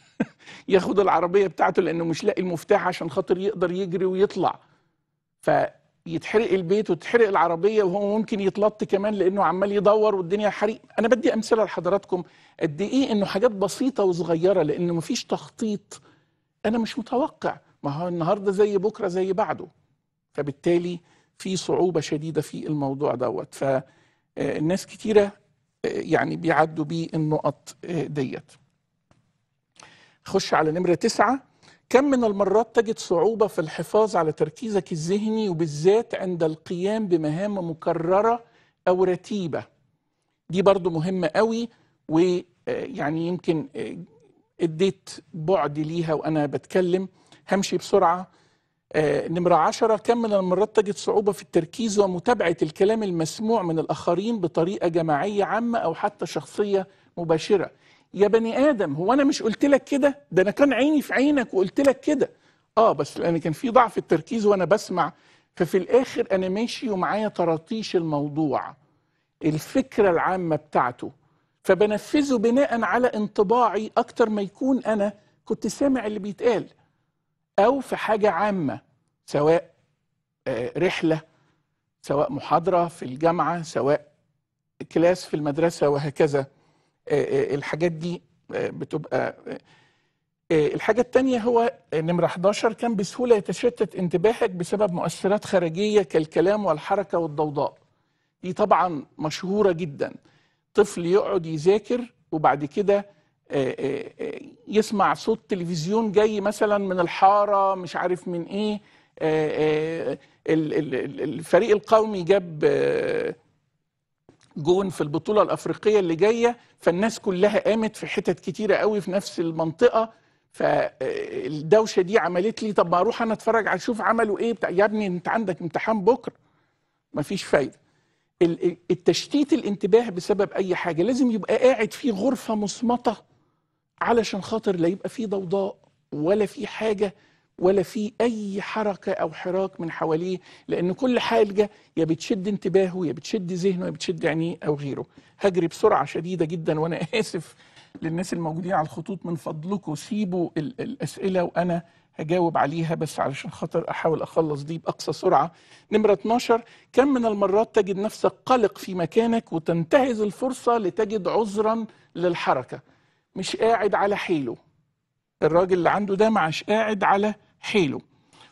ياخد العربيه بتاعته لانه مش لاقي المفتاح عشان خاطر يقدر يجري ويطلع فيتحرق البيت وتحرق العربيه وهو ممكن يتلط كمان لانه عمال يدور والدنيا حريق انا بدي امثله لحضراتكم قد ايه انه حاجات بسيطه وصغيره لانه مفيش تخطيط انا مش متوقع ما هو النهارده زي بكره زي بعده فبالتالي في صعوبه شديده في الموضوع دوت فالناس آه، كتيره آه، يعني بيعدوا بيه النقط آه، ديت خش على نمره تسعة كم من المرات تجد صعوبة في الحفاظ على تركيزك الذهني وبالذات عند القيام بمهام مكررة أو رتيبة دي برضو مهمة قوي ويعني يمكن اديت بعد ليها وانا بتكلم همشي بسرعه آه نمرة عشرة كم من المرات تجد صعوبة في التركيز ومتابعة الكلام المسموع من الآخرين بطريقة جماعية عامة أو حتى شخصية مباشرة يا بني آدم هو أنا مش قلت لك كده ده أنا كان عيني في عينك وقلت لك كده آه بس لأن كان في ضعف التركيز وأنا بسمع ففي الآخر أنا ماشي ومعايا تراطيش الموضوع الفكرة العامة بتاعته فبنفذه بناء على انطباعي اكتر ما يكون انا كنت سامع اللي بيتقال او في حاجه عامه سواء آه، رحله سواء محاضره في الجامعه سواء كلاس في المدرسه وهكذا آه، آه، الحاجات دي بتبقى الحاجة التانية هو نمرة 11 كان بسهولة يتشتت انتباهك بسبب مؤثرات خارجية كالكلام والحركة والضوضاء دي طبعا مشهورة جدا طفل يقعد يذاكر وبعد كده آه، آه، آه، يسمع صوت تلفزيون جاي مثلا من الحاره مش عارف من ايه الفريق القومي جاب جون في البطوله الافريقيه اللي جايه فالناس كلها قامت في حتت كتيره قوي في نفس المنطقه فالدوشه دي عملت لي طب ما اروح انا اتفرج على اشوف عملوا ايه بتاع يا ابني انت عندك امتحان بكره مفيش فايده التشتيت الانتباه بسبب اي حاجه لازم يبقى قاعد في غرفه مصمته علشان خاطر لا يبقى في ضوضاء ولا في حاجه ولا في اي حركه او حراك من حواليه لان كل حاجه يا بتشد انتباهه يا بتشد ذهنه يا بتشد عينيه او غيره هجري بسرعه شديده جدا وانا اسف للناس الموجودين على الخطوط من فضلكم سيبوا الاسئله وانا هجاوب عليها بس علشان خاطر احاول اخلص دي باقصى سرعه نمره 12 كم من المرات تجد نفسك قلق في مكانك وتنتهز الفرصه لتجد عذرا للحركه مش قاعد على حيله الراجل اللي عنده ده معش قاعد على حيله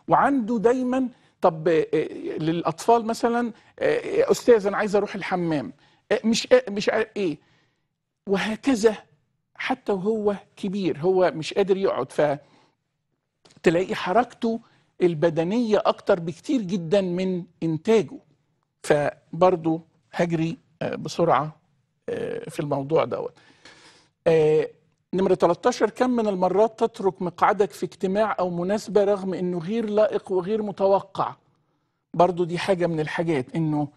وعنده دايما طب آه، آه، للاطفال مثلا آه، استاذ انا عايز اروح الحمام مش مش ايه وهكذا حتى وهو كبير هو مش قادر يقعد ف تلاقي حركته البدنية أكتر بكتير جدا من إنتاجه فبرضه هجري آه، بسرعة آه، في الموضوع دوت آه، نمرة 13 كم من المرات تترك مقعدك في اجتماع أو مناسبة رغم أنه غير لائق وغير متوقع برضو دي حاجة من الحاجات أنه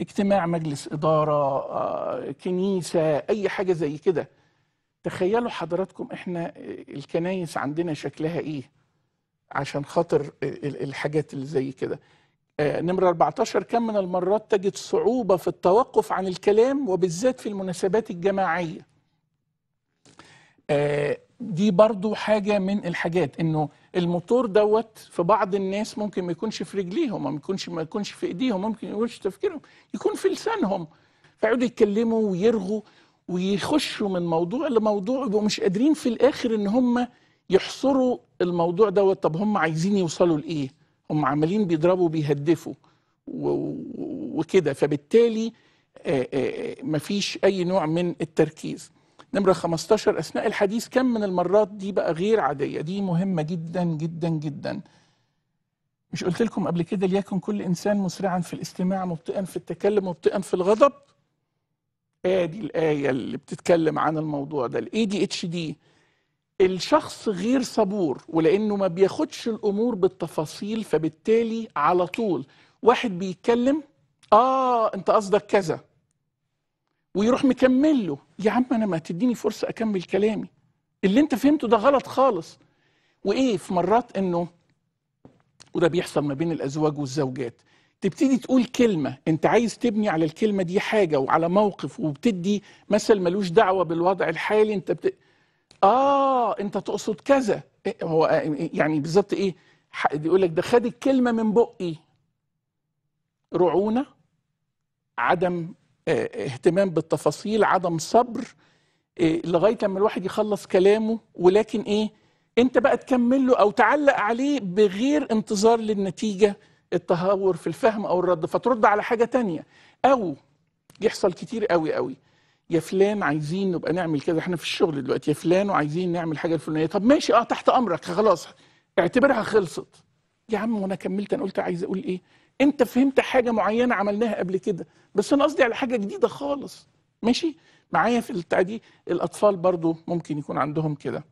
اجتماع مجلس إدارة كنيسة أي حاجة زي كده تخيلوا حضراتكم إحنا الكنايس عندنا شكلها إيه عشان خاطر الحاجات اللي زي كده آه، نمرة 14 كم من المرات تجد صعوبة في التوقف عن الكلام وبالذات في المناسبات الجماعية آه، دي برضو حاجة من الحاجات انه الموتور دوت في بعض الناس ممكن ما يكونش في رجليهم ما يكونش ما يكونش في ايديهم ممكن ما يكونش تفكيرهم يكون في لسانهم فيقعدوا يتكلموا ويرغوا ويخشوا من موضوع لموضوع ومش مش قادرين في الاخر ان هم يحصروا الموضوع دوت طب هم عايزين يوصلوا لايه هم عمالين بيضربوا بيهدفوا وكده فبالتالي آه، آه، آه، مفيش اي نوع من التركيز نمرة 15 أثناء الحديث كم من المرات دي بقى غير عادية دي مهمة جدا جدا جدا مش قلت لكم قبل كده ليكن كل إنسان مسرعا في الاستماع مبطئا في التكلم مبطئا في الغضب آدي الآية اللي بتتكلم عن الموضوع ده اتش ADHD الشخص غير صبور ولانه ما بياخدش الامور بالتفاصيل فبالتالي على طول واحد بيتكلم اه انت قصدك كذا ويروح مكمل له يا عم انا ما تديني فرصه اكمل كلامي اللي انت فهمته ده غلط خالص وايه في مرات انه وده بيحصل ما بين الازواج والزوجات تبتدي تقول كلمة أنت عايز تبني على الكلمة دي حاجة وعلى موقف وبتدي مثل ملوش دعوة بالوضع الحالي أنت بت... اه انت تقصد كذا إيه، هو آه، يعني بالظبط ايه يقول لك ده خد الكلمه من بقي رعونه عدم آه، اهتمام بالتفاصيل عدم صبر إيه لغايه لما الواحد يخلص كلامه ولكن ايه انت بقى تكمل له او تعلق عليه بغير انتظار للنتيجه التهور في الفهم او الرد فترد على حاجه تانية او يحصل كتير قوي قوي يا فلان عايزين نبقى نعمل كذا احنا في الشغل دلوقتي يا فلان وعايزين نعمل حاجه الفلانيه طب ماشي اه تحت امرك خلاص اعتبرها خلصت يا عم وانا كملت انا قلت عايز اقول ايه انت فهمت حاجه معينه عملناها قبل كده بس انا قصدي على حاجه جديده خالص ماشي معايا في البتاع دي الاطفال برضو ممكن يكون عندهم كده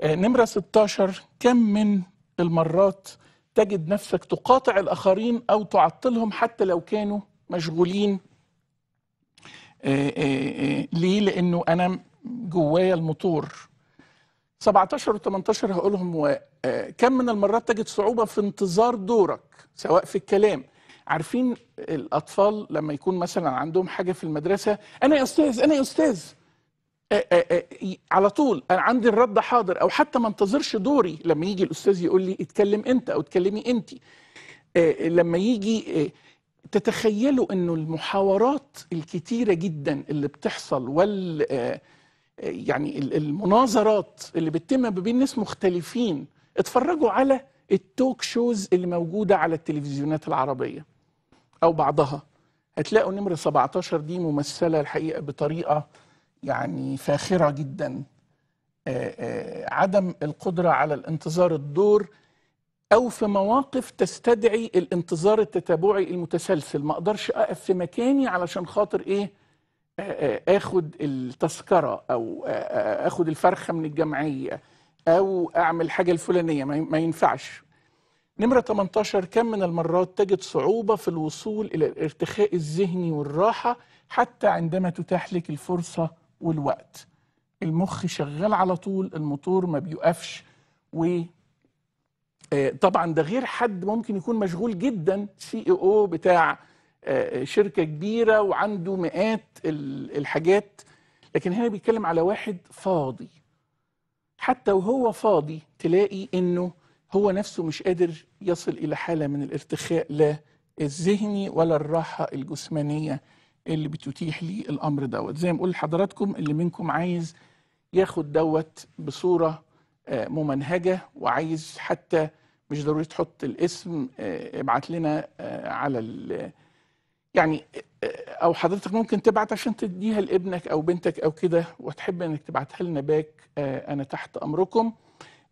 آه نمره 16 كم من المرات تجد نفسك تقاطع الاخرين او تعطلهم حتى لو كانوا مشغولين آه، آه، آه، ليه لانه انا جوايا الموتور 17 و 18 هقولهم كم من المرات تجد صعوبه في انتظار دورك سواء في الكلام عارفين الاطفال لما يكون مثلا عندهم حاجه في المدرسه انا يا استاذ انا يا استاذ على طول انا عندي الرد حاضر او حتى ما انتظرش دوري لما يجي الاستاذ يقول لي اتكلم انت او اتكلمي انت لما يجي تتخيلوا انه المحاورات الكتيره جدا اللي بتحصل وال آه، يعني المناظرات اللي بتتم ما بين ناس مختلفين اتفرجوا على التوك شوز اللي موجوده على التلفزيونات العربيه او بعضها هتلاقوا نمره 17 دي ممثله الحقيقه بطريقه يعني فاخره جدا آه، آه، عدم القدره على الانتظار الدور أو في مواقف تستدعي الانتظار التتابعي المتسلسل ما أقدرش أقف في مكاني علشان خاطر إيه اخد التذكره او اخد الفرخه من الجمعيه او اعمل حاجه الفلانيه ما ينفعش نمره 18 كم من المرات تجد صعوبه في الوصول الى الارتخاء الذهني والراحه حتى عندما تتاح لك الفرصه والوقت المخ شغال على طول الموتور ما بيوقفش و آه، طبعا ده غير حد ممكن يكون مشغول جدا سي اي او بتاع آه، آه، شركه كبيره وعنده مئات الحاجات لكن هنا بيتكلم على واحد فاضي حتى وهو فاضي تلاقي انه هو نفسه مش قادر يصل الى حاله من الارتخاء لا الذهني ولا الراحه الجسمانيه اللي بتتيح لي الامر دوت زي ما بقول لحضراتكم اللي منكم عايز ياخد دوت بصوره آه، ممنهجه وعايز حتى مش ضروري تحط الاسم آه، ابعت لنا آه، على ال يعني او حضرتك ممكن تبعت عشان تديها لابنك او بنتك او كده وتحب انك تبعتها لنا باك انا تحت امركم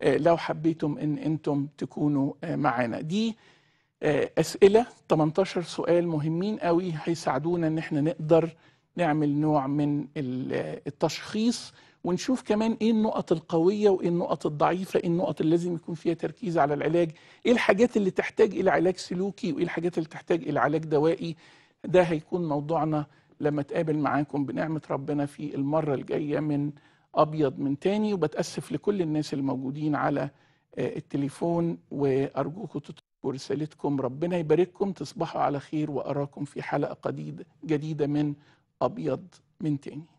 لو حبيتم ان انتم تكونوا معانا دي اسئله 18 سؤال مهمين قوي هيساعدونا ان احنا نقدر نعمل نوع من التشخيص ونشوف كمان ايه النقط القويه وايه النقط الضعيفه ايه النقط اللي لازم يكون فيها تركيز على العلاج ايه الحاجات اللي تحتاج الى علاج سلوكي وايه الحاجات اللي تحتاج الى علاج دوائي ده هيكون موضوعنا لما اتقابل معاكم بنعمه ربنا في المره الجايه من ابيض من تاني وبتاسف لكل الناس الموجودين على آه، التليفون وارجوكم تتركوا رسالتكم ربنا يبارككم تصبحوا على خير واراكم في حلقه جديده من ابيض من تاني